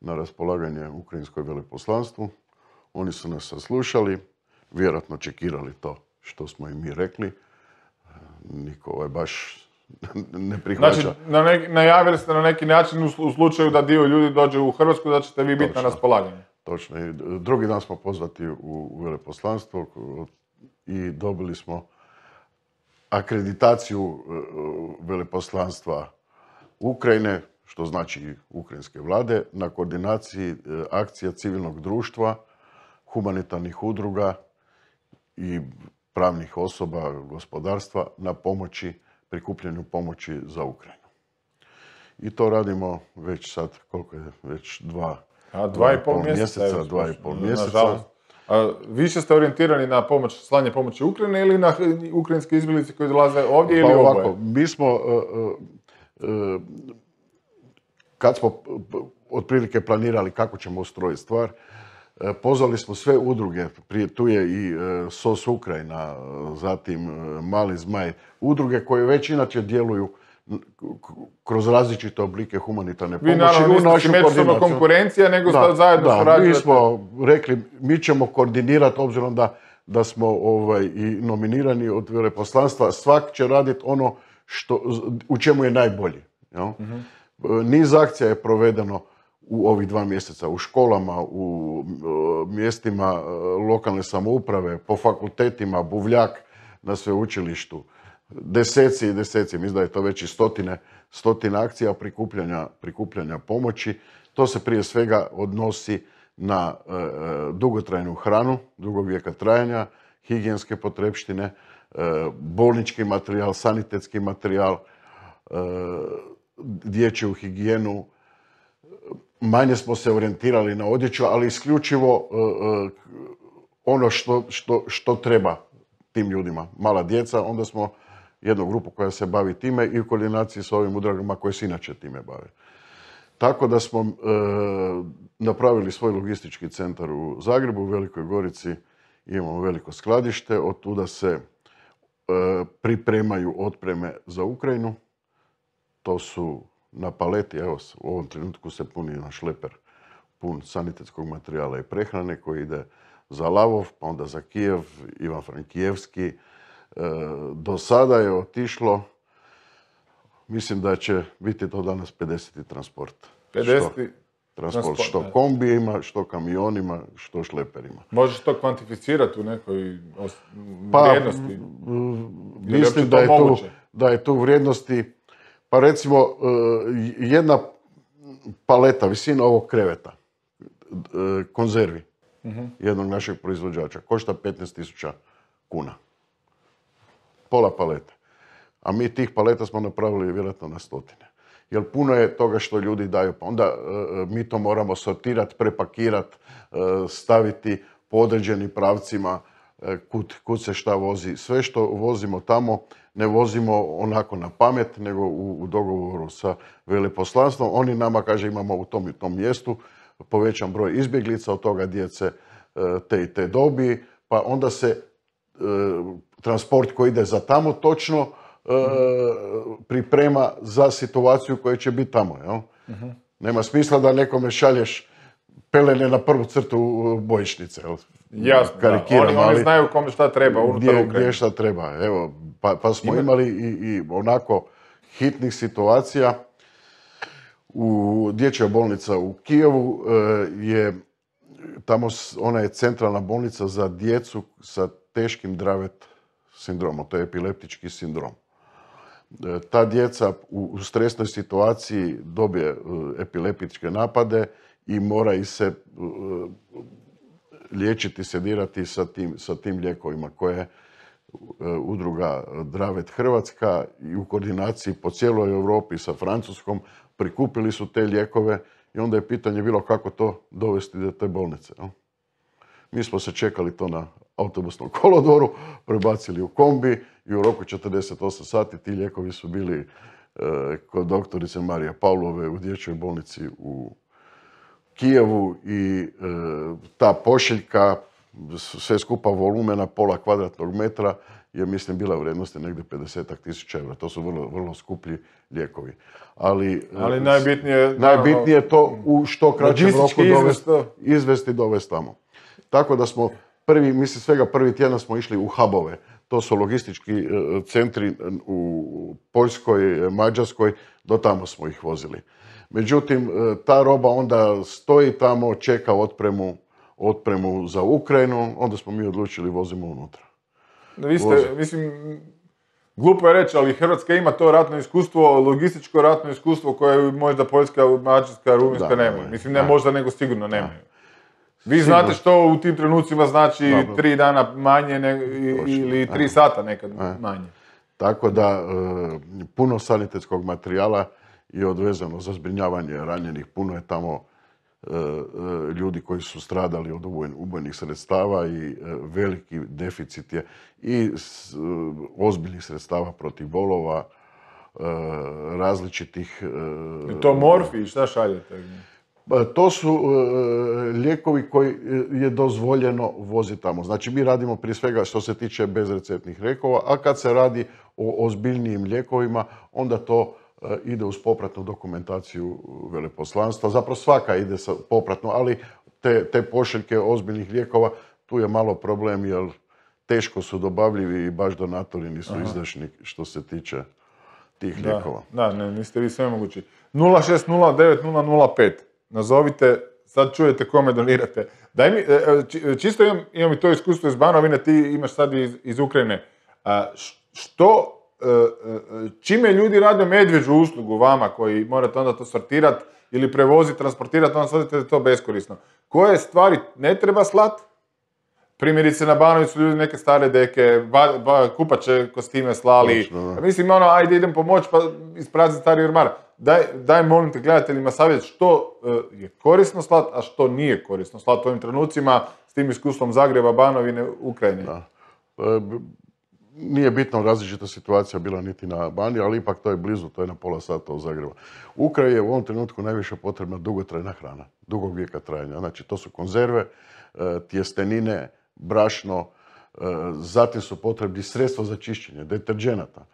na raspolaganje Ukrajinskoj veleposlanstvu. Oni su nas saslušali, vjerojatno čekirali to što smo i mi rekli. Niko je ovaj baš ne prihvaća. Znači, na najavili ste na neki način u slučaju da dio ljudi dođe u Hrvatsku, da ćete vi biti na raspolaganju. Točno. I drugi dan smo pozvati u, u veleposlanstvo i dobili smo akreditaciju e, veleposlanstva Ukrajine, što znači ukrajinske vlade, na koordinaciji e, akcija civilnog društva, humanitarnih udruga i pravnih osoba, gospodarstva na pomoći, prikupljenju pomoći za Ukrajinu. I to radimo već sad, koliko je, već dva, A, dva, i pol, mjeseca. mjeseca dva i pol mjeseca. A, više ste orijentirani na pomoć, slanje pomoći Ukrajine ili na ukrajinske izbjeglice koji dolaze ovdje pa ili ovako, Mi smo, e, e, E, kad smo otprilike planirali kako ćemo ustrojiti stvar, e, pozvali smo sve udruge, tu je i e, SOS Ukrajina, zatim Mali Zmaj, udruge koje već inače djeluju kroz različite oblike humanitarne pomoći. Vi naravno konkurencija, nego zajedno da, mi smo rekli, mi ćemo koordinirati, obzirom da, da smo ovaj, i nominirani od veleposlanstva, svak će raditi ono što, u čemu je najbolji. Mhm. Niz akcija je provedeno u ovih dva mjeseca, u školama, u e, mjestima e, lokalne samouprave, po fakultetima, buvljak na sveučilištu. Deseci i deseci, mislim da je to već i stotine, stotine akcija prikupljanja, prikupljanja pomoći. To se prije svega odnosi na e, dugotrajnu hranu, dugog vijeka trajanja, higijenske potrepštine, E, bolnički materijal, sanitetski materijal, e, dječju higijenu. Manje smo se orijentirali na odjeću, ali isključivo e, ono što, što, što treba tim ljudima. Mala djeca, onda smo jednu grupu koja se bavi time i u koordinaciji s ovim udragama koje se inače time bave. Tako da smo napravili svoj logistički centar u Zagrebu, u Velikoj Gorici imamo veliko skladište, od tuda se E, pripremaju otpreme za Ukrajinu. To su na paleti, evo u ovom trenutku se puni na šleper pun sanitetskog materijala i prehrane koji ide za Lavov, pa onda za Kijev, Ivan Frankijevski. E, do sada je otišlo, mislim da će biti to danas 50. transport transport. Što kombijima, što kamionima, što šleperima. Možeš to kvantificirati u nekoj pa, vrijednosti? mislim da je, to, da je to vrijednosti, pa recimo e, jedna paleta, visina ovog kreveta, e, konzervi mhm. jednog našeg proizvođača, košta 15.000 kuna. Pola palete. A mi tih paleta smo napravili vjerojatno na stotine jer puno je toga što ljudi daju. Pa onda e, e, mi to moramo sortirati, prepakirati, e, staviti po određenim pravcima kud, se šta vozi. Sve što vozimo tamo ne vozimo onako na pamet, nego u, dogovoru sa veleposlanstvom. Oni nama kaže imamo u tom i tom mjestu povećan broj izbjeglica, od toga djece te i te dobi, pa onda se transport koji ide za tamo točno E, priprema za situaciju koja će biti tamo. Nema smisla da nekome šalješ pelene na prvu crtu bojišnice. Jel? Jasno, Oni, oni znaju kome šta treba. Gdje, gdje šta treba. Evo, pa, pa smo imali i, onako hitnih situacija. U dječja bolnica u Kijevu e, je tamo ona je centralna bolnica za djecu sa teškim dravet sindromom, to je epileptički sindrom. E, ta djeca u stresnoj situaciji dobije e, epileptičke napade i mora i se e, liječiti, sedirati sa tim, sa tim lijekovima koje udruga Dravet Hrvatska i u koordinaciji po cijeloj Europi sa Francuskom prikupili su te lijekove i onda je pitanje bilo kako to dovesti do te bolnice. Mi smo se čekali to na autobusnom kolodoru, prebacili u kombi, i u roku 48 sati ti lijekovi su bili e, kod doktorice Marije Pavlove u dječjoj bolnici u Kijevu i e, ta pošiljka, sve skupa volumena pola kvadratnog metra je mislim bila u vrijednosti negdje 50 tisuća eura. To su vrlo, vrlo skuplji lijekovi. Ali, e, najbitnije, je to u što kraćem roku izvesti dovesti tamo. Tako da smo prvi, mislim svega prvi tjedan smo išli u hubove to su logistički e, centri e, u Poljskoj, e, Mađarskoj, do tamo smo ih vozili. Međutim, ta roba onda stoji tamo, čeka otpremu, otpremu za Ukrajinu, onda smo mi odlučili vozimo unutra. Vi ste, mislim, glupo je reći, ali Hrvatska ima to ratno iskustvo, logističko ratno iskustvo koje možda Poljska, Mađarska, Rumunjska nemaju. Mislim, ne da. možda, nego sigurno nemaju. Vi znate što u tim trenucima znači tri dana manje ili tri sata nekad e. manje. Tako da e, puno sanitetskog materijala je odvezano za zbrinjavanje ranjenih. Puno je tamo e, ljudi koji su stradali od ubojnih sredstava i veliki deficit je i ozbiljnih sredstava protiv bolova, različitih... to morfi, šta šaljete? Pa, to su e, lijekovi koji e, je dozvoljeno voziti tamo. Znači mi radimo prije svega što se tiče bezreceptnih lijekova, a kad se radi o ozbiljnijim lijekovima, onda to e, ide uz popratnu dokumentaciju veleposlanstva. Zapravo svaka ide sa popratno, ali te, te pošiljke ozbiljnih lijekova, tu je malo problem jer teško su dobavljivi i baš donatori nisu izdašni što se tiče tih lijekova. Da, ne, niste vi sve mogući. 0609 nazovite, sad čujete kome donirate. Daj mi, e, e, e, čisto imam, i to iskustvo iz Banovine, ti imaš sad iz, iz Ukrajine. što, čime ljudi rade medvjeđu uslugu vama koji morate onda to sortirati ili prevoziti, transportirati, onda shvatite da je to beskorisno. Koje stvari ne treba slati? Primjerice na Banovicu su ljudi neke stare deke, ba, ba, kupače kostime slali. Točno, Mislim ono, ajde idem pomoć pa isprazi stari ormar daj, daj molim te gledateljima savjet što e, je korisno slat, a što nije korisno slat u ovim trenucima s tim iskustvom Zagreba, Banovine, Ukrajine. Da. E, nije bitno različita situacija bila niti na Bani, ali ipak to je blizu, to je na pola sata od Zagreba. Ukraji je u ovom trenutku najviše potrebna dugotrajna hrana, dugog vijeka trajanja. Znači, to su konzerve, e, tjestenine, brašno, zatim su potrebni sredstva za čišćenje, deterđenata.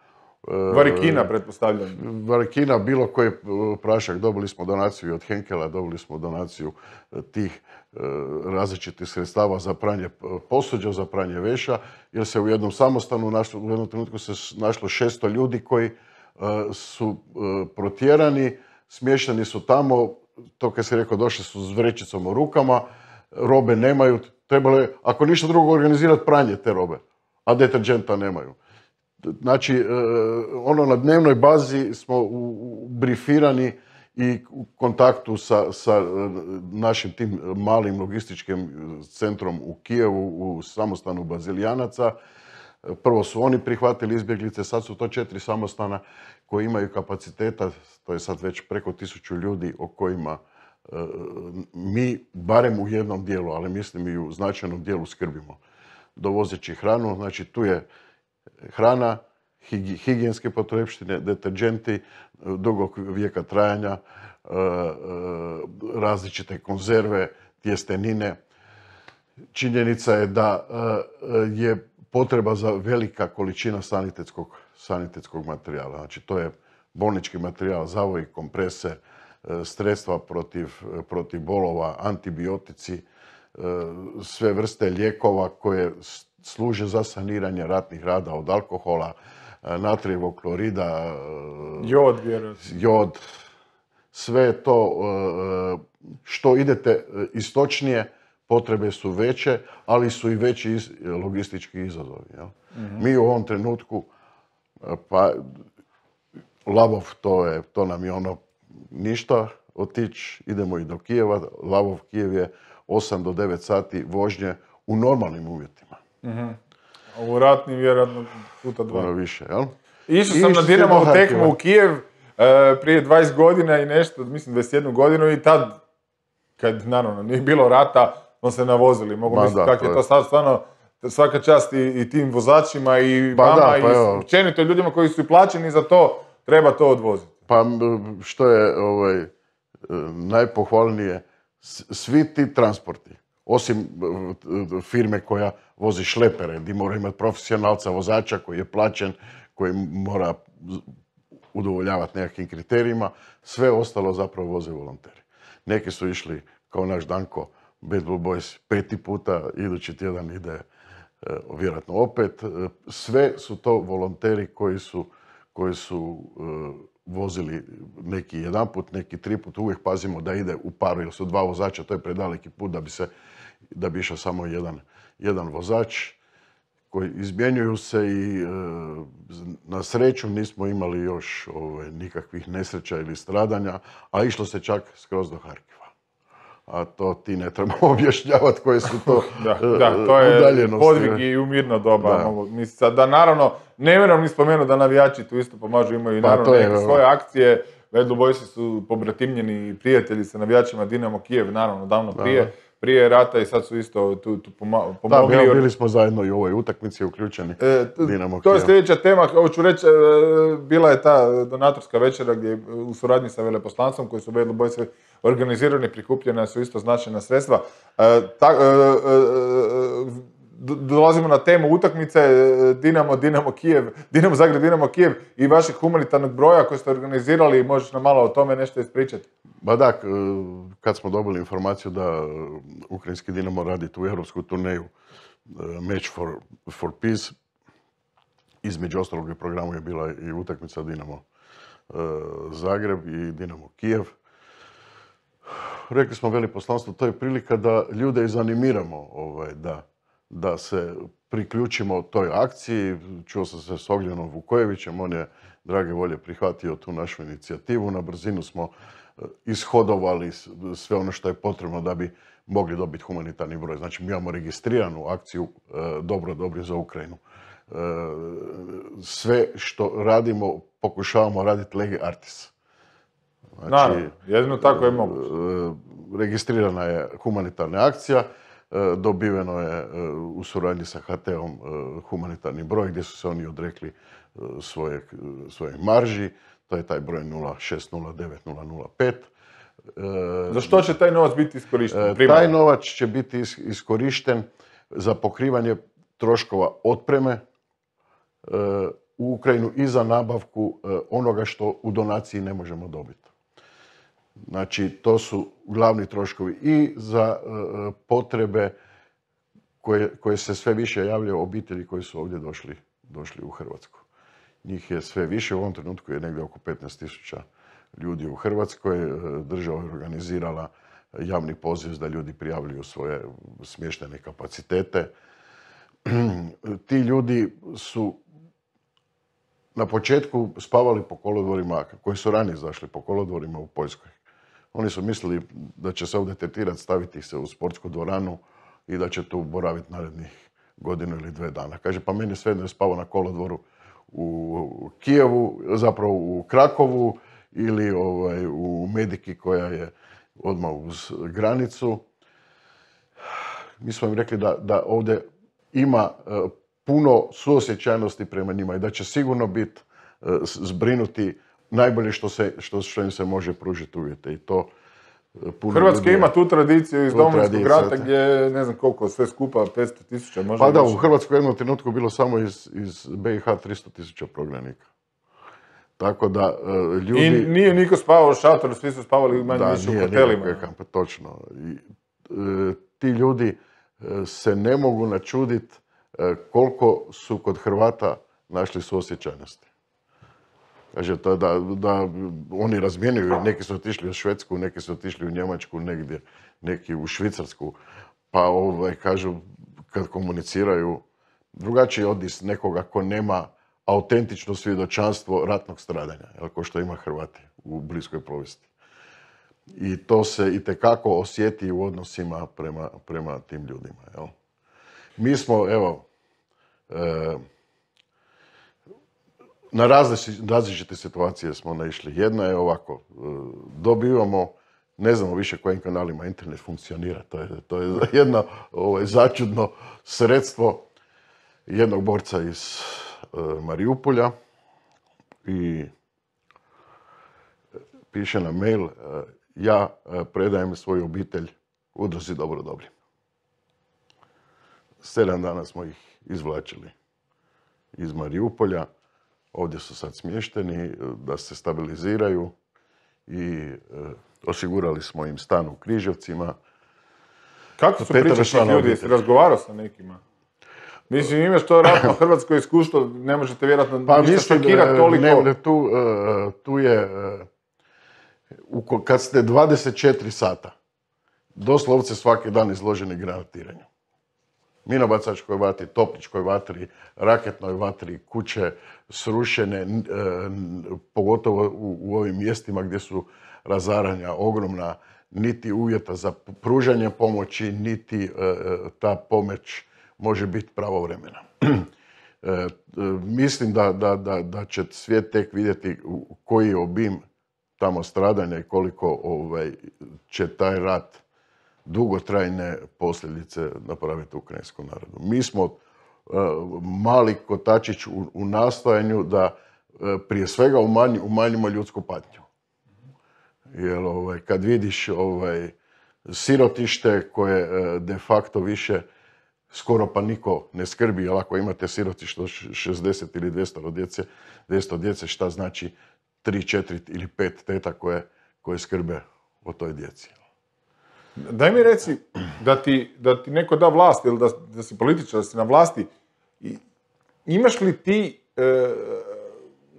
E, Varikina, pretpostavljam. Varikina, bilo koji e, prašak. Dobili smo donaciju od Henkela, dobili smo donaciju e, tih različitih sredstava za pranje posuđa, za pranje veša, jer se u jednom samostanu, u jednom trenutku se našlo 600 ljudi koji su protjerani, smješteni su tamo, to kad se rekao, došli su s vrećicom u rukama, robe nemaju, trebalo je, ako ništa drugo, organizirati pranje te robe, a deterđenta nemaju. Znači, e, ono na dnevnoj bazi smo brifirani i u kontaktu sa, sa e, našim tim malim logističkim centrom u Kijevu, u samostanu Bazilijanaca. Prvo su oni prihvatili izbjeglice, sad su to četiri samostana koji imaju kapaciteta, to je sad već preko tisuću ljudi o kojima e, mi, barem u jednom dijelu, ali mislim i u značajnom dijelu skrbimo. Dovozeći hranu, znači tu je hrana, higijenske potrepštine, deterđenti dugog vijeka trajanja, e, e, različite konzerve, tjestenine. Činjenica je da e, je potreba za velika količina sanitetskog, sanitetskog materijala. Znači, to je bolnički materijal, zavoj, komprese, sredstva protiv bolova, antibiotici, sve vrste lijekova koje služe za saniranje ratnih rada od alkohola, e, natrijevog klorida, e, jod, jod, sve to e, što idete istočnije, potrebe su veće, ali su i veći logistički izazovi. Mhm. Mi u ovom trenutku, pa Labov to, je, to nam je ono ništa, otići, idemo i do Kijeva, lavov Kijev je 8 do 9 sati vožnje u normalnim uvjetima. Mhm. A U ratnim vjerojatno puta dva. Ono više, jel? Išao sam na Dinamo tekmu u Kijev e, prije 20 godina i nešto, mislim 21 godinu i tad, kad naravno nije bilo rata, on se navozili. Mogu misliti kako je to sad stvarno svaka čast i, tim vozačima i pa vama pa i općenito ljudima koji su plaćeni za to, treba to odvoziti. Pa što je ovaj, e, najpohvalnije, svi ti transporti osim e, e, firme koja vozi šlepere, gdje mora imati profesionalca vozača koji je plaćen, koji mora udovoljavati nekakvim kriterijima, sve ostalo zapravo voze volonteri. Neki su išli, kao naš Danko, Bad Blue Boys peti puta, idući tjedan ide e, vjerojatno opet. Sve su to volonteri koji su, koji su vozili neki jedan put, neki tri put, uvijek pazimo da ide u paru, jer su dva vozača, to je predaleki put da bi se da bi išao samo jedan, jedan vozač koji izmjenjuju se i e, na sreću nismo imali još ove, ovaj, nikakvih nesreća ili stradanja, a išlo se čak skroz do Harkiva. A to ti ne treba [LAUGHS] objašnjavati koje su to [LAUGHS] da, e, da, to je podvig i umirna doba. Da. da naravno, ne vjerujem ni spomenuti da navijači tu isto pomažu, imaju i pa naravno neke svoje akcije. Red Bojsi su pobratimljeni i prijatelji sa navijačima Dinamo Kijev, naravno, davno prije prije rata i sad su isto tu, tu pomogli. Da, bili, smo zajedno i u ovoj utakmici uključeni. E, Dinamo to je sljedeća tema, ću reći, e, bila je ta donatorska večera gdje u suradnji sa veleposlancom koji su boj se organizirani, prikupljena su isto značajna sredstva. E, ta, e, dolazimo na temu utakmice e, Dinamo, Dinamo Kijev, Dinamo Zagreb, Dinamo Kijev i vašeg humanitarnog broja koji ste organizirali, možeš nam malo o tome nešto ispričati? Ba pa da, kad smo dobili informaciju da e, ukrajinski Dinamo radi tu europsku turneju e, Match for, Peace, između ostalog u programu je bila i utakmica Dinamo Zagreb i Dinamo Kijev. Rekli smo poslanstvo, to je prilika da ljude izanimiramo, ovaj, da da se priključimo toj akciji. Čuo sam se s ogljenom Vukojevićem, on je drage volje prihvatio tu našu inicijativu. Na brzinu smo e, ishodovali sve ono što je potrebno da bi mogli dobiti humanitarni broj. Znači mi imamo registriranu akciju e, Dobro, dobro za Ukrajinu. E, sve što radimo pokušavamo raditi legi artis. Znači, Naravno, jedino tako je moguće. Registrirana je humanitarna akcija E, dobiveno je e, u suradnji sa HT-om e, humanitarni broj gdje su se oni odrekli svoje, svoje marži. To je taj broj 0609005. Za što će taj novac biti iskorišten? Taj novac će biti iskorišten za pokrivanje troškova otpreme u Ukrajinu i za nabavku onoga što u donaciji ne možemo dobiti. Znači, to su glavni troškovi i za e, potrebe koje, se sve više javljaju obitelji koji su ovdje došli, u Hrvatsku. Njih je sve više, u ovom trenutku je negdje oko tisuća ljudi u Hrvatskoj. E, država je organizirala javni poziv da ljudi prijavljuju svoje smještene kapacitete. [CLEARS THROAT] Ti ljudi su na početku spavali po kolodvorima, koji su ranije zašli po kolodvorima u Poljskoj. Oni su mislili da će se ovdje tretirati, staviti se u sportsku dvoranu i da će tu boraviti narednih godinu ili dve dana. Kaže, pa meni sve je spavao na kolodvoru u Kijevu, zapravo u Krakovu ili ovaj, u Mediki koja je odmah uz granicu. Mi smo im rekli da, da ovdje ima e, puno suosjećajnosti prema njima i da će sigurno biti e, zbrinuti najbolje što, se, što, što im se može pružiti uvjete i to e, puno Hrvatska ima tu tradiciju iz domovinskog rata gdje ne znam koliko sve skupa, 500 tisuća možda Pa da, u Hrvatskoj jednom trenutku bilo samo iz, iz BiH 300 tisuća prognanika. Tako da e, ljudi... I nije niko spavao u šatoru, svi su spavali manje u hotelima. Da, točno. I, e, ti ljudi se ne mogu načuditi koliko su kod Hrvata našli suosjećajnosti. Kaže, da, da oni razmjenjuju, neki su otišli u Švedsku, neki su otišli u Njemačku negdje, neki u Švicarsku, pa ovaj, kažu, kad komuniciraju, drugačiji odis nekoga ko nema autentično svjedočanstvo ratnog stradanja, jel, ko što ima Hrvati u bliskoj povijesti. I to se i tekako osjeti u odnosima prema, prema tim ljudima. Jel. Mi smo, evo, e, na različite situacije smo naišli. Jedna je ovako, e, dobivamo, ne znamo više kojim kanalima internet funkcionira. To je, to je jedno ovaj, začudno sredstvo jednog borca iz e, Marijupolja i e, piše na mail ja predajem svoju obitelj udruzi dobro dobri. Sedam dana smo ih izvlačili iz Marijupolja ovdje su sad smješteni, e, da se stabiliziraju i e, osigurali smo im stan u Križevcima. Kako su pričaš ljudi? Razgovarao sa nekima? Mislim, imaš to ratno hrvatsko iskustvo, ne možete vjerojatno pa ništa e, toliko. Ne, tu, tu je, kad ste 24 sata, doslovce svaki dan izloženi granatiranju minobacačkoj vatri, topničkoj vatri, raketnoj vatri, kuće srušene, e, pogotovo u, ovim mjestima gdje su razaranja ogromna, niti uvjeta za pružanje pomoći, niti e, e, ta pomoć može biti pravovremena. [CLEARS THROAT] mislim da, će svijet tek vidjeti koji je obim tamo stradanja i koliko ovaj, će taj rat dugotrajne posljedice napraviti ukrajinskom narodu. Mi smo e, mali kotačić u nastojanju da e, prije svega umanjimo ljudsku patnju. Jer ovaj, kad vidiš ovaj, sirotište koje e, de facto više skoro pa niko ne skrbi, jer ako imate sirotište 60 ili 200 djece, djece šta znači 3, 4 ili 5 teta koje, koje skrbe o toj djeci. Daj mi reci da ti, da ti neko da vlast ili da, da si političar, da si na vlasti. I, imaš li ti e,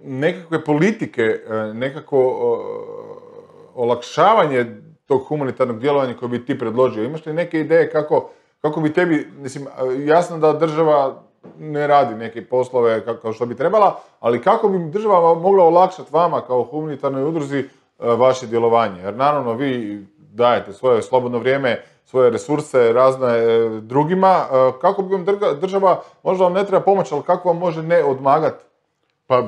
nekakve politike, e, nekako olakšavanje tog humanitarnog djelovanja koje bi ti predložio? Imaš li neke ideje kako, kako bi tebi, mislim, e, jasno da država ne radi neke poslove kao što bi trebala, ali kako bi država mogla olakšati vama kao humanitarnoj udruzi e, vaše djelovanje? Jer naravno vi dajete svoje slobodno vrijeme, svoje resurse razne e, drugima, e, kako bi vam država, možda vam ne treba pomoć, ali kako vam može ne odmagati? Pa,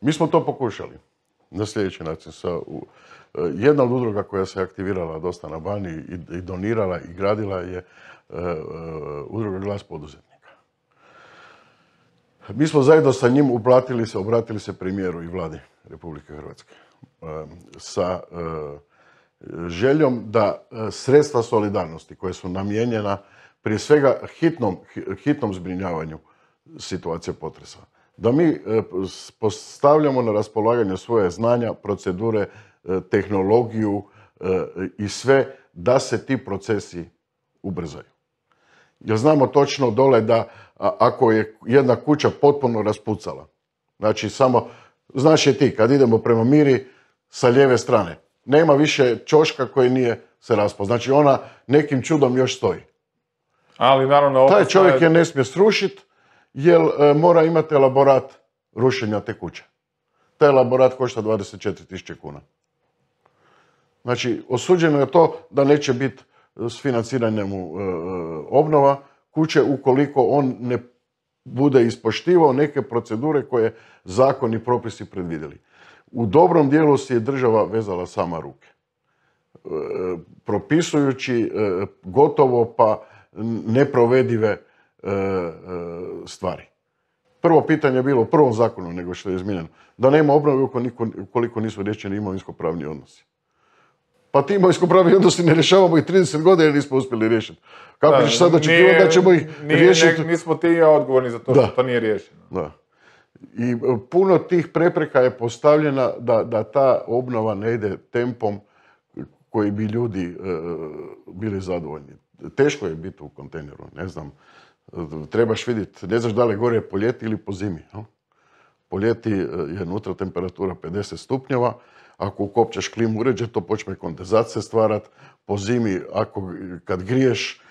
mi smo to pokušali na sljedeći način. Sa, e, jedna od udruga koja se aktivirala dosta na Bani i donirala i gradila je udruga Glas poduzetnika. Mi smo zajedno sa njim uplatili se, obratili se premijeru i vladi Republike Hrvatske. Sa željom da e, sredstva solidarnosti koje su namijenjena prije svega hitnom, hitnom zbrinjavanju situacije potresa. Da mi e, postavljamo na raspolaganje svoje znanja, procedure, e, tehnologiju i sve da se ti procesi ubrzaju. Ja znamo točno dole da ako je jedna kuća potpuno raspucala, znači samo, znaš je ti, kad idemo prema miri sa lijeve strane, nema više čoška koji nije se raspao. Znači ona nekim čudom još stoji. Ali naravno... Taj čovjek je ne smije srušiti jer e, mora imati elaborat rušenja te kuće. Taj elaborat košta 24.000 kuna. Znači, osuđeno je to da neće biti s financiranjem e, obnova kuće ukoliko on ne bude ispoštivao neke procedure koje zakon i propisi predvidjeli u dobrom dijelu si je država vezala sama ruke. E, propisujući e, gotovo pa neprovedive e, stvari. Prvo pitanje je bilo u prvom zakonu nego što je izmijenjeno. Da nema obnove ukoliko, nisu riješeni imovinsko-pravni odnosi. Pa ti imovinsko-pravni odnosi ne rješavamo i 30 godina jer nismo uspjeli riješiti. Kako ćeš sad očekivati da ćemo ih riješiti? Nismo ti ja odgovorni za to što to nije riješeno. Da. I e, puno tih prepreka je postavljena da, da ta obnova ne ide tempom koji bi ljudi e, bili zadovoljni. Teško je biti u kontejneru, ne znam. Trebaš vidjeti, ne znaš da li gore po ljeti ili po zimi. Po ljeti e, je unutra temperatura 50 stupnjeva, ako ukopčaš klim uređe to počne kondenzacija stvarat. Po zimi, ako, kad griješ,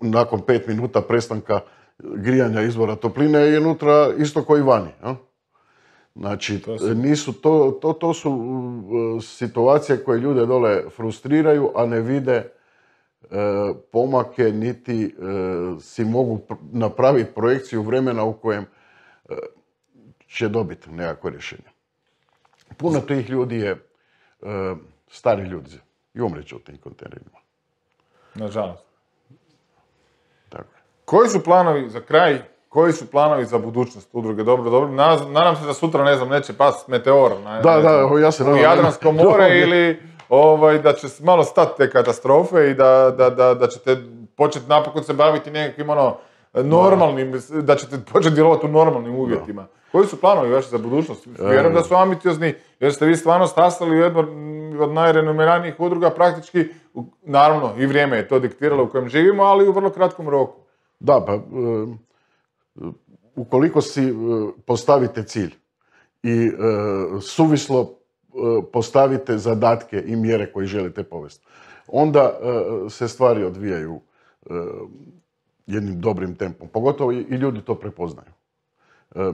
nakon pet minuta prestanka grijanja izvora topline je unutra isto i vani. Znači, to nisu to, to, to su uh, situacije koje ljude dole frustriraju, a ne vide uh, pomake, niti uh, si mogu napraviti projekciju vremena u kojem će dobiti nekako rješenje. Puno tih ljudi je stari ljudi i umreće u tim kontejnerima. Nažalost. Koji su planovi za kraj, koji su planovi za budućnost udruge Dobro Dobro? Nadam se da sutra, ne znam, neće pas meteor na, ja Jadransko more [LAUGHS] ili ovaj, da će malo stati te katastrofe i da, ćete početi napokon se baviti nekakvim ono, normalnim, da ćete početi djelovati u normalnim uvjetima. Koji su planovi vaši za budućnost? Vjerujem da su ambiciozni, jer ste vi stvarno stasali u jednu od najrenomiranijih udruga praktički, naravno i vrijeme je to diktiralo u kojem živimo, ali u vrlo kratkom roku. Da, pa eh, ukoliko si eh, postavite cilj i eh, suvislo postavite zadatke i mjere koje želite povesti, onda se stvari odvijaju jednim dobrim tempom. Pogotovo i ljudi to prepoznaju.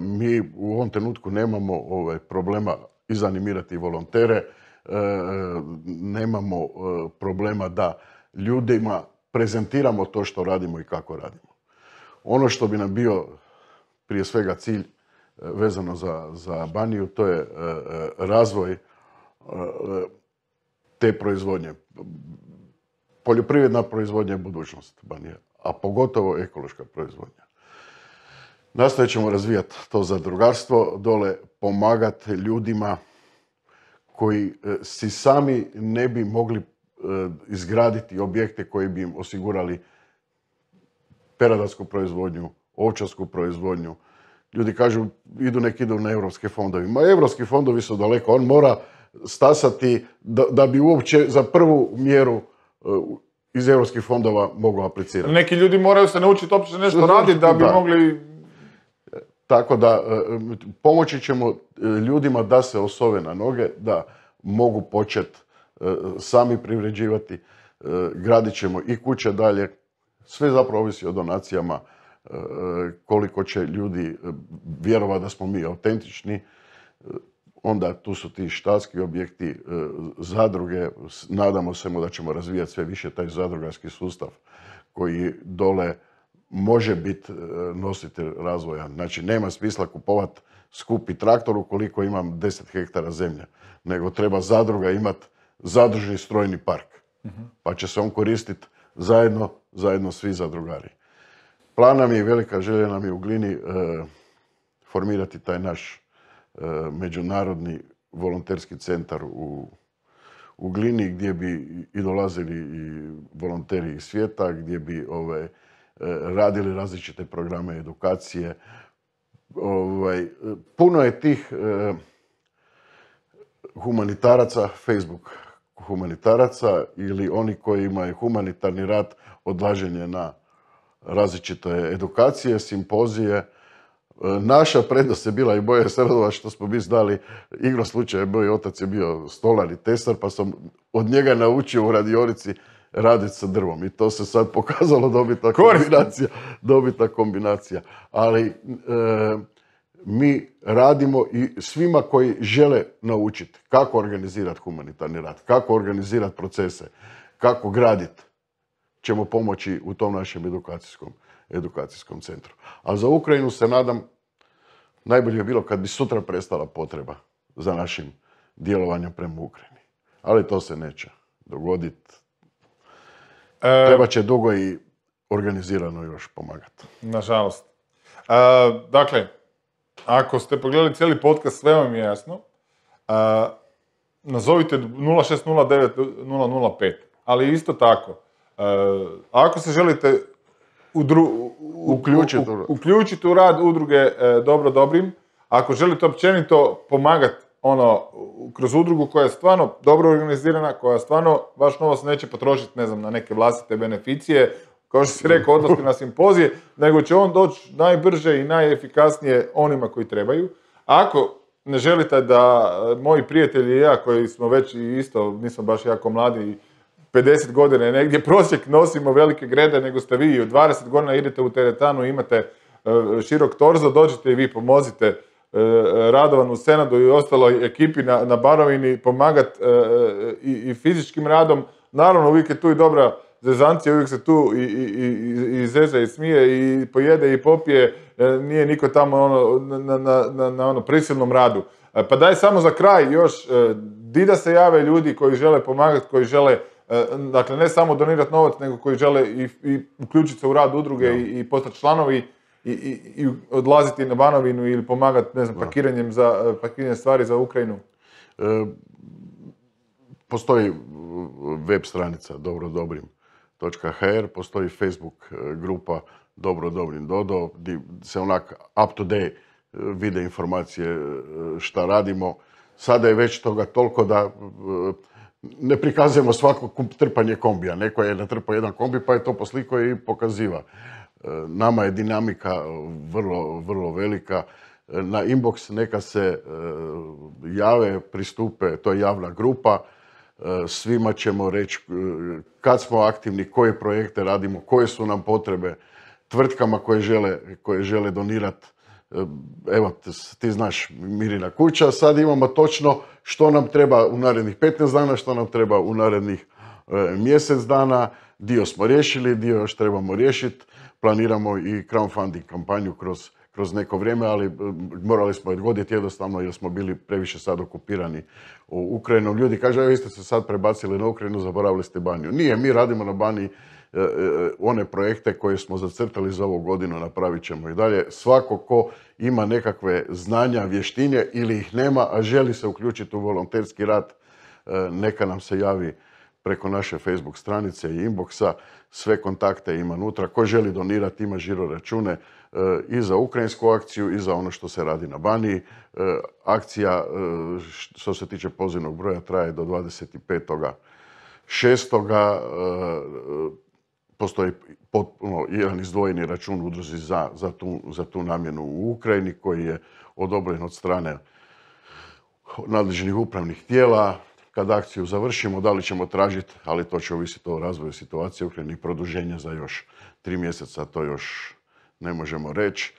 Mi u ovom trenutku nemamo ovaj, problema izanimirati volontere, nemamo problema da ljudima prezentiramo to što radimo i kako radimo. Ono što bi nam bio prije svega cilj e, vezano za, za Baniju, to je e, e, razvoj te proizvodnje. Poljoprivredna proizvodnja je budućnost Banije, a pogotovo ekološka proizvodnja. Nastavit ćemo razvijati to zadrugarstvo, dole pomagati ljudima koji si sami ne bi mogli izgraditi objekte koji bi im osigurali peradarsku proizvodnju, ovčarsku proizvodnju. Ljudi kažu, idu nek idu na evropske fondovi. Ma europski fondovi su daleko, on mora stasati da, bi uopće za prvu mjeru e, iz europskih fondova mogu aplicirati. Neki ljudi moraju se naučiti uopće nešto raditi da bi mogli... Tako da e, pomoći ćemo e, ljudima da se osove na noge, da mogu početi sami privređivati, gradit ćemo i kuće dalje, sve zapravo ovisi o donacijama, e, koliko će ljudi e, vjerovati da smo mi autentični, e, onda tu su ti štatski objekti, zadruge, nadamo se mu da ćemo razvijati sve više taj zadrugarski sustav koji dole može biti nositelj razvoja. Znači, nema smisla kupovati skupi traktor ukoliko imam 10 hektara zemlje, nego treba zadruga imati zadružni strojni park, mhm. pa će se on koristiti zajedno, zajedno svi zadrugari. Plan nam je i velika želja nam je u Glini e, formirati taj naš e, međunarodni volonterski centar u, u Glini gdje bi i dolazili i volonteri iz svijeta, gdje bi ove, e, radili različite programe edukacije. Ovaj, puno je tih humanitaraca, Facebook humanitaraca ili oni koji imaju humanitarni rad odlaženje na različite edukacije, simpozije. E, naša prednost je bila i boje srdova što smo mi znali igro slučaje, Moj otac je bio stolar i tesar pa sam od njega naučio u radionici raditi sa drvom i to se sad pokazalo dobitna kombinacija. Dobita kombinacija. Ali e, mi radimo i svima koji žele naučiti kako organizirati humanitarni rad, kako organizirati procese, kako graditi, ćemo pomoći u tom našem edukacijskom, edukacijskom centru. A za Ukrajinu se nadam, najbolje bi bilo kad bi sutra prestala potreba za našim djelovanjem prema Ukrajini. Ali to se neće dogoditi. E, Treba će dugo i organizirano još pomagati. Nažalost. E, dakle, ako ste pogledali cijeli podcast, sve vam je jasno. A, nazovite 0609005. Ali isto tako, ako se želite uključiti. U, uključiti u rad udruge e, Dobro Dobrim, ako želite općenito pomagati ono, kroz udrugu koja je stvarno dobro organizirana, koja stvarno vaš novac neće potrošiti, ne znam, na neke vlastite beneficije, kao što si rekao, odlaske na simpozije, nego će on doći najbrže i najefikasnije onima koji trebaju. Ako ne želite da e, moji prijatelji i ja, koji smo već isto, nisam baš jako mladi, 50 godina je negdje, prosjek nosimo velike grede, nego ste vi i od 20 godina idete u teretanu, imate e, širok torzo, dođite i vi pomozite e, Radovanu Senadu i ostaloj ekipi na, Barovini pomagati i, i fizičkim radom. Naravno, uvijek je tu i dobra zezancija uvijek se tu i, i, i, i smije i pojede i popije, e, nije niko tamo ono, na, ono prisilnom radu. E, pa daj samo za kraj još, e, di da se jave ljudi koji žele pomagati, koji žele dakle ne samo donirati novac, nego koji žele i, uključiti se u rad udruge i, postati članovi i, odlaziti na Banovinu ili pomagati, ne znam, pakiranjem za, stvari za Ukrajinu? postoji web stranica Dobro Dobrim .hr, postoji Facebook e, grupa Dobro, Dobrim, Dodo, gdje se onak up to day e, vide informacije e, šta radimo. Sada je već toga toliko da ne prikazujemo svako trpanje kombija. Neko je natrpao jedan kombi pa je to posliko i pokaziva. Nama je dinamika vrlo, vrlo velika. Na inbox neka se jave, pristupe, to je javna grupa svima ćemo reći e, kad smo aktivni, koje projekte radimo, koje su nam potrebe, tvrtkama koje žele, koje žele donirati. E, evo, ti znaš Mirina kuća, sad imamo točno što nam treba u narednih 15 dana, što nam treba u narednih e, mjesec dana. Dio smo riješili, dio još trebamo riješiti. Planiramo i crowdfunding kampanju kroz kroz neko vrijeme, ali e, morali smo odgoditi jednostavno jer smo bili previše sad okupirani u Ukrajinu. Ljudi kažu, vi ste se sad prebacili na Ukrajinu, zaboravili ste Baniju. Nije, mi radimo na Baniji e, e, one projekte koje smo zacrtali za ovu godinu napravit ćemo i dalje. Svako ko ima nekakve znanja, vještine ili ih nema, a želi se uključiti u volonterski rad, neka nam se javi preko naše Facebook stranice i inboxa. Sve kontakte ima unutra. Ko želi donirati ima žiro račune i za ukrajinsku akciju i za ono što se radi na Baniji. E, akcija e, što se tiče pozivnog broja traje do 25.6. E, postoji potpuno jedan izdvojeni račun udruzi za, za, tu, namjenu u Ukrajini koji je odobren od strane nadležnih upravnih tijela. Kad akciju završimo, da li ćemo tražiti, ali to će ovisiti o razvoju situacije u produženja produženje za još tri mjeseca, to još ne možemo reći,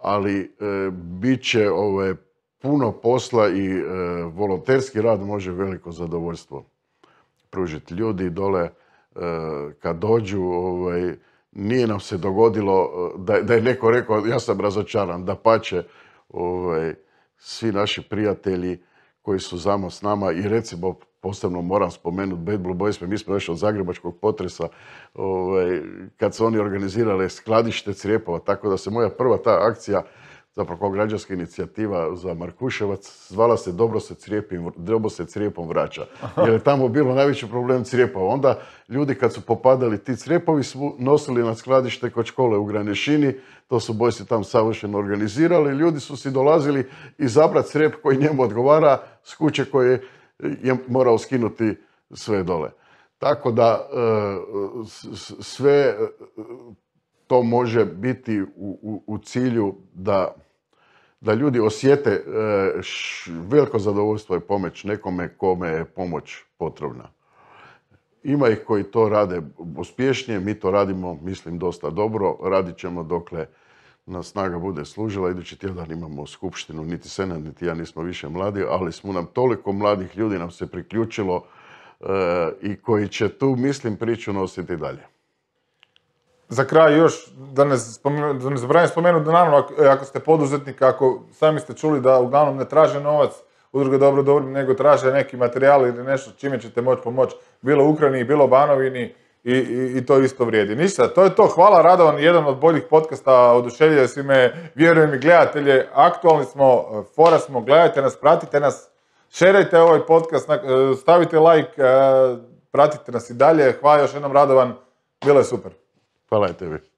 ali e, bit će ovaj, puno posla i e, volonterski rad može veliko zadovoljstvo pružiti. Ljudi dole e, kad dođu, ovaj, nije nam se dogodilo da, je neko rekao ja sam razočaran, da pače ovaj, svi naši prijatelji koji su zamo s nama i recimo posebno moram spomenuti Bad Blue Boys, mi smo još od zagrebačkog potresa ovaj, kad su oni organizirali skladište Crijepova, tako da se moja prva ta akcija zapravo kao građanska inicijativa za Markuševac, zvala se Dobro se, crijepim, se crijepom vraća. Jer je tamo bilo najveći problem crijepa. Onda ljudi kad su popadali ti crijepovi su nosili na skladište kod škole u Granešini, to su se tam savršeno organizirali, ljudi su si dolazili izabrati crijep koji njemu odgovara s kuće koje je morao skinuti sve dole. Tako da e, sve e, to može biti u cilju da da ljudi osjete e, veliko zadovoljstvo je pomoć nekome kome je pomoć potrebna. Ima ih koji to rade uspješnije, mi to radimo, mislim, dosta dobro. Radit ćemo dokle nas snaga bude služila. Idući tjedan imamo skupštinu, niti Senat, niti ja nismo više mladi, ali smo nam toliko mladih ljudi nam se priključilo e, i koji će tu, mislim, priču nositi dalje za kraj još, da ne, spomenu, ne zaboravim spomenuti, da naravno e, ako, ste poduzetnik, ako sami ste čuli da uglavnom ne traže novac, Udruga dobro dobro, nego traže neki materijal ili nešto čime ćete moći pomoći, bilo u Ukrajini, bilo Banovini i, i, i, to isto vrijedi. Ništa, to je to. Hvala Radovan, jedan od boljih podcasta, oduševljuje svi me, vjerujem i gledatelje, aktualni smo, e, fora smo, gledajte nas, pratite nas, šerajte ovaj podcast, e, stavite like, pratite nas i dalje. Hvala još jednom Radovan, bilo je super. Fala aí, TV.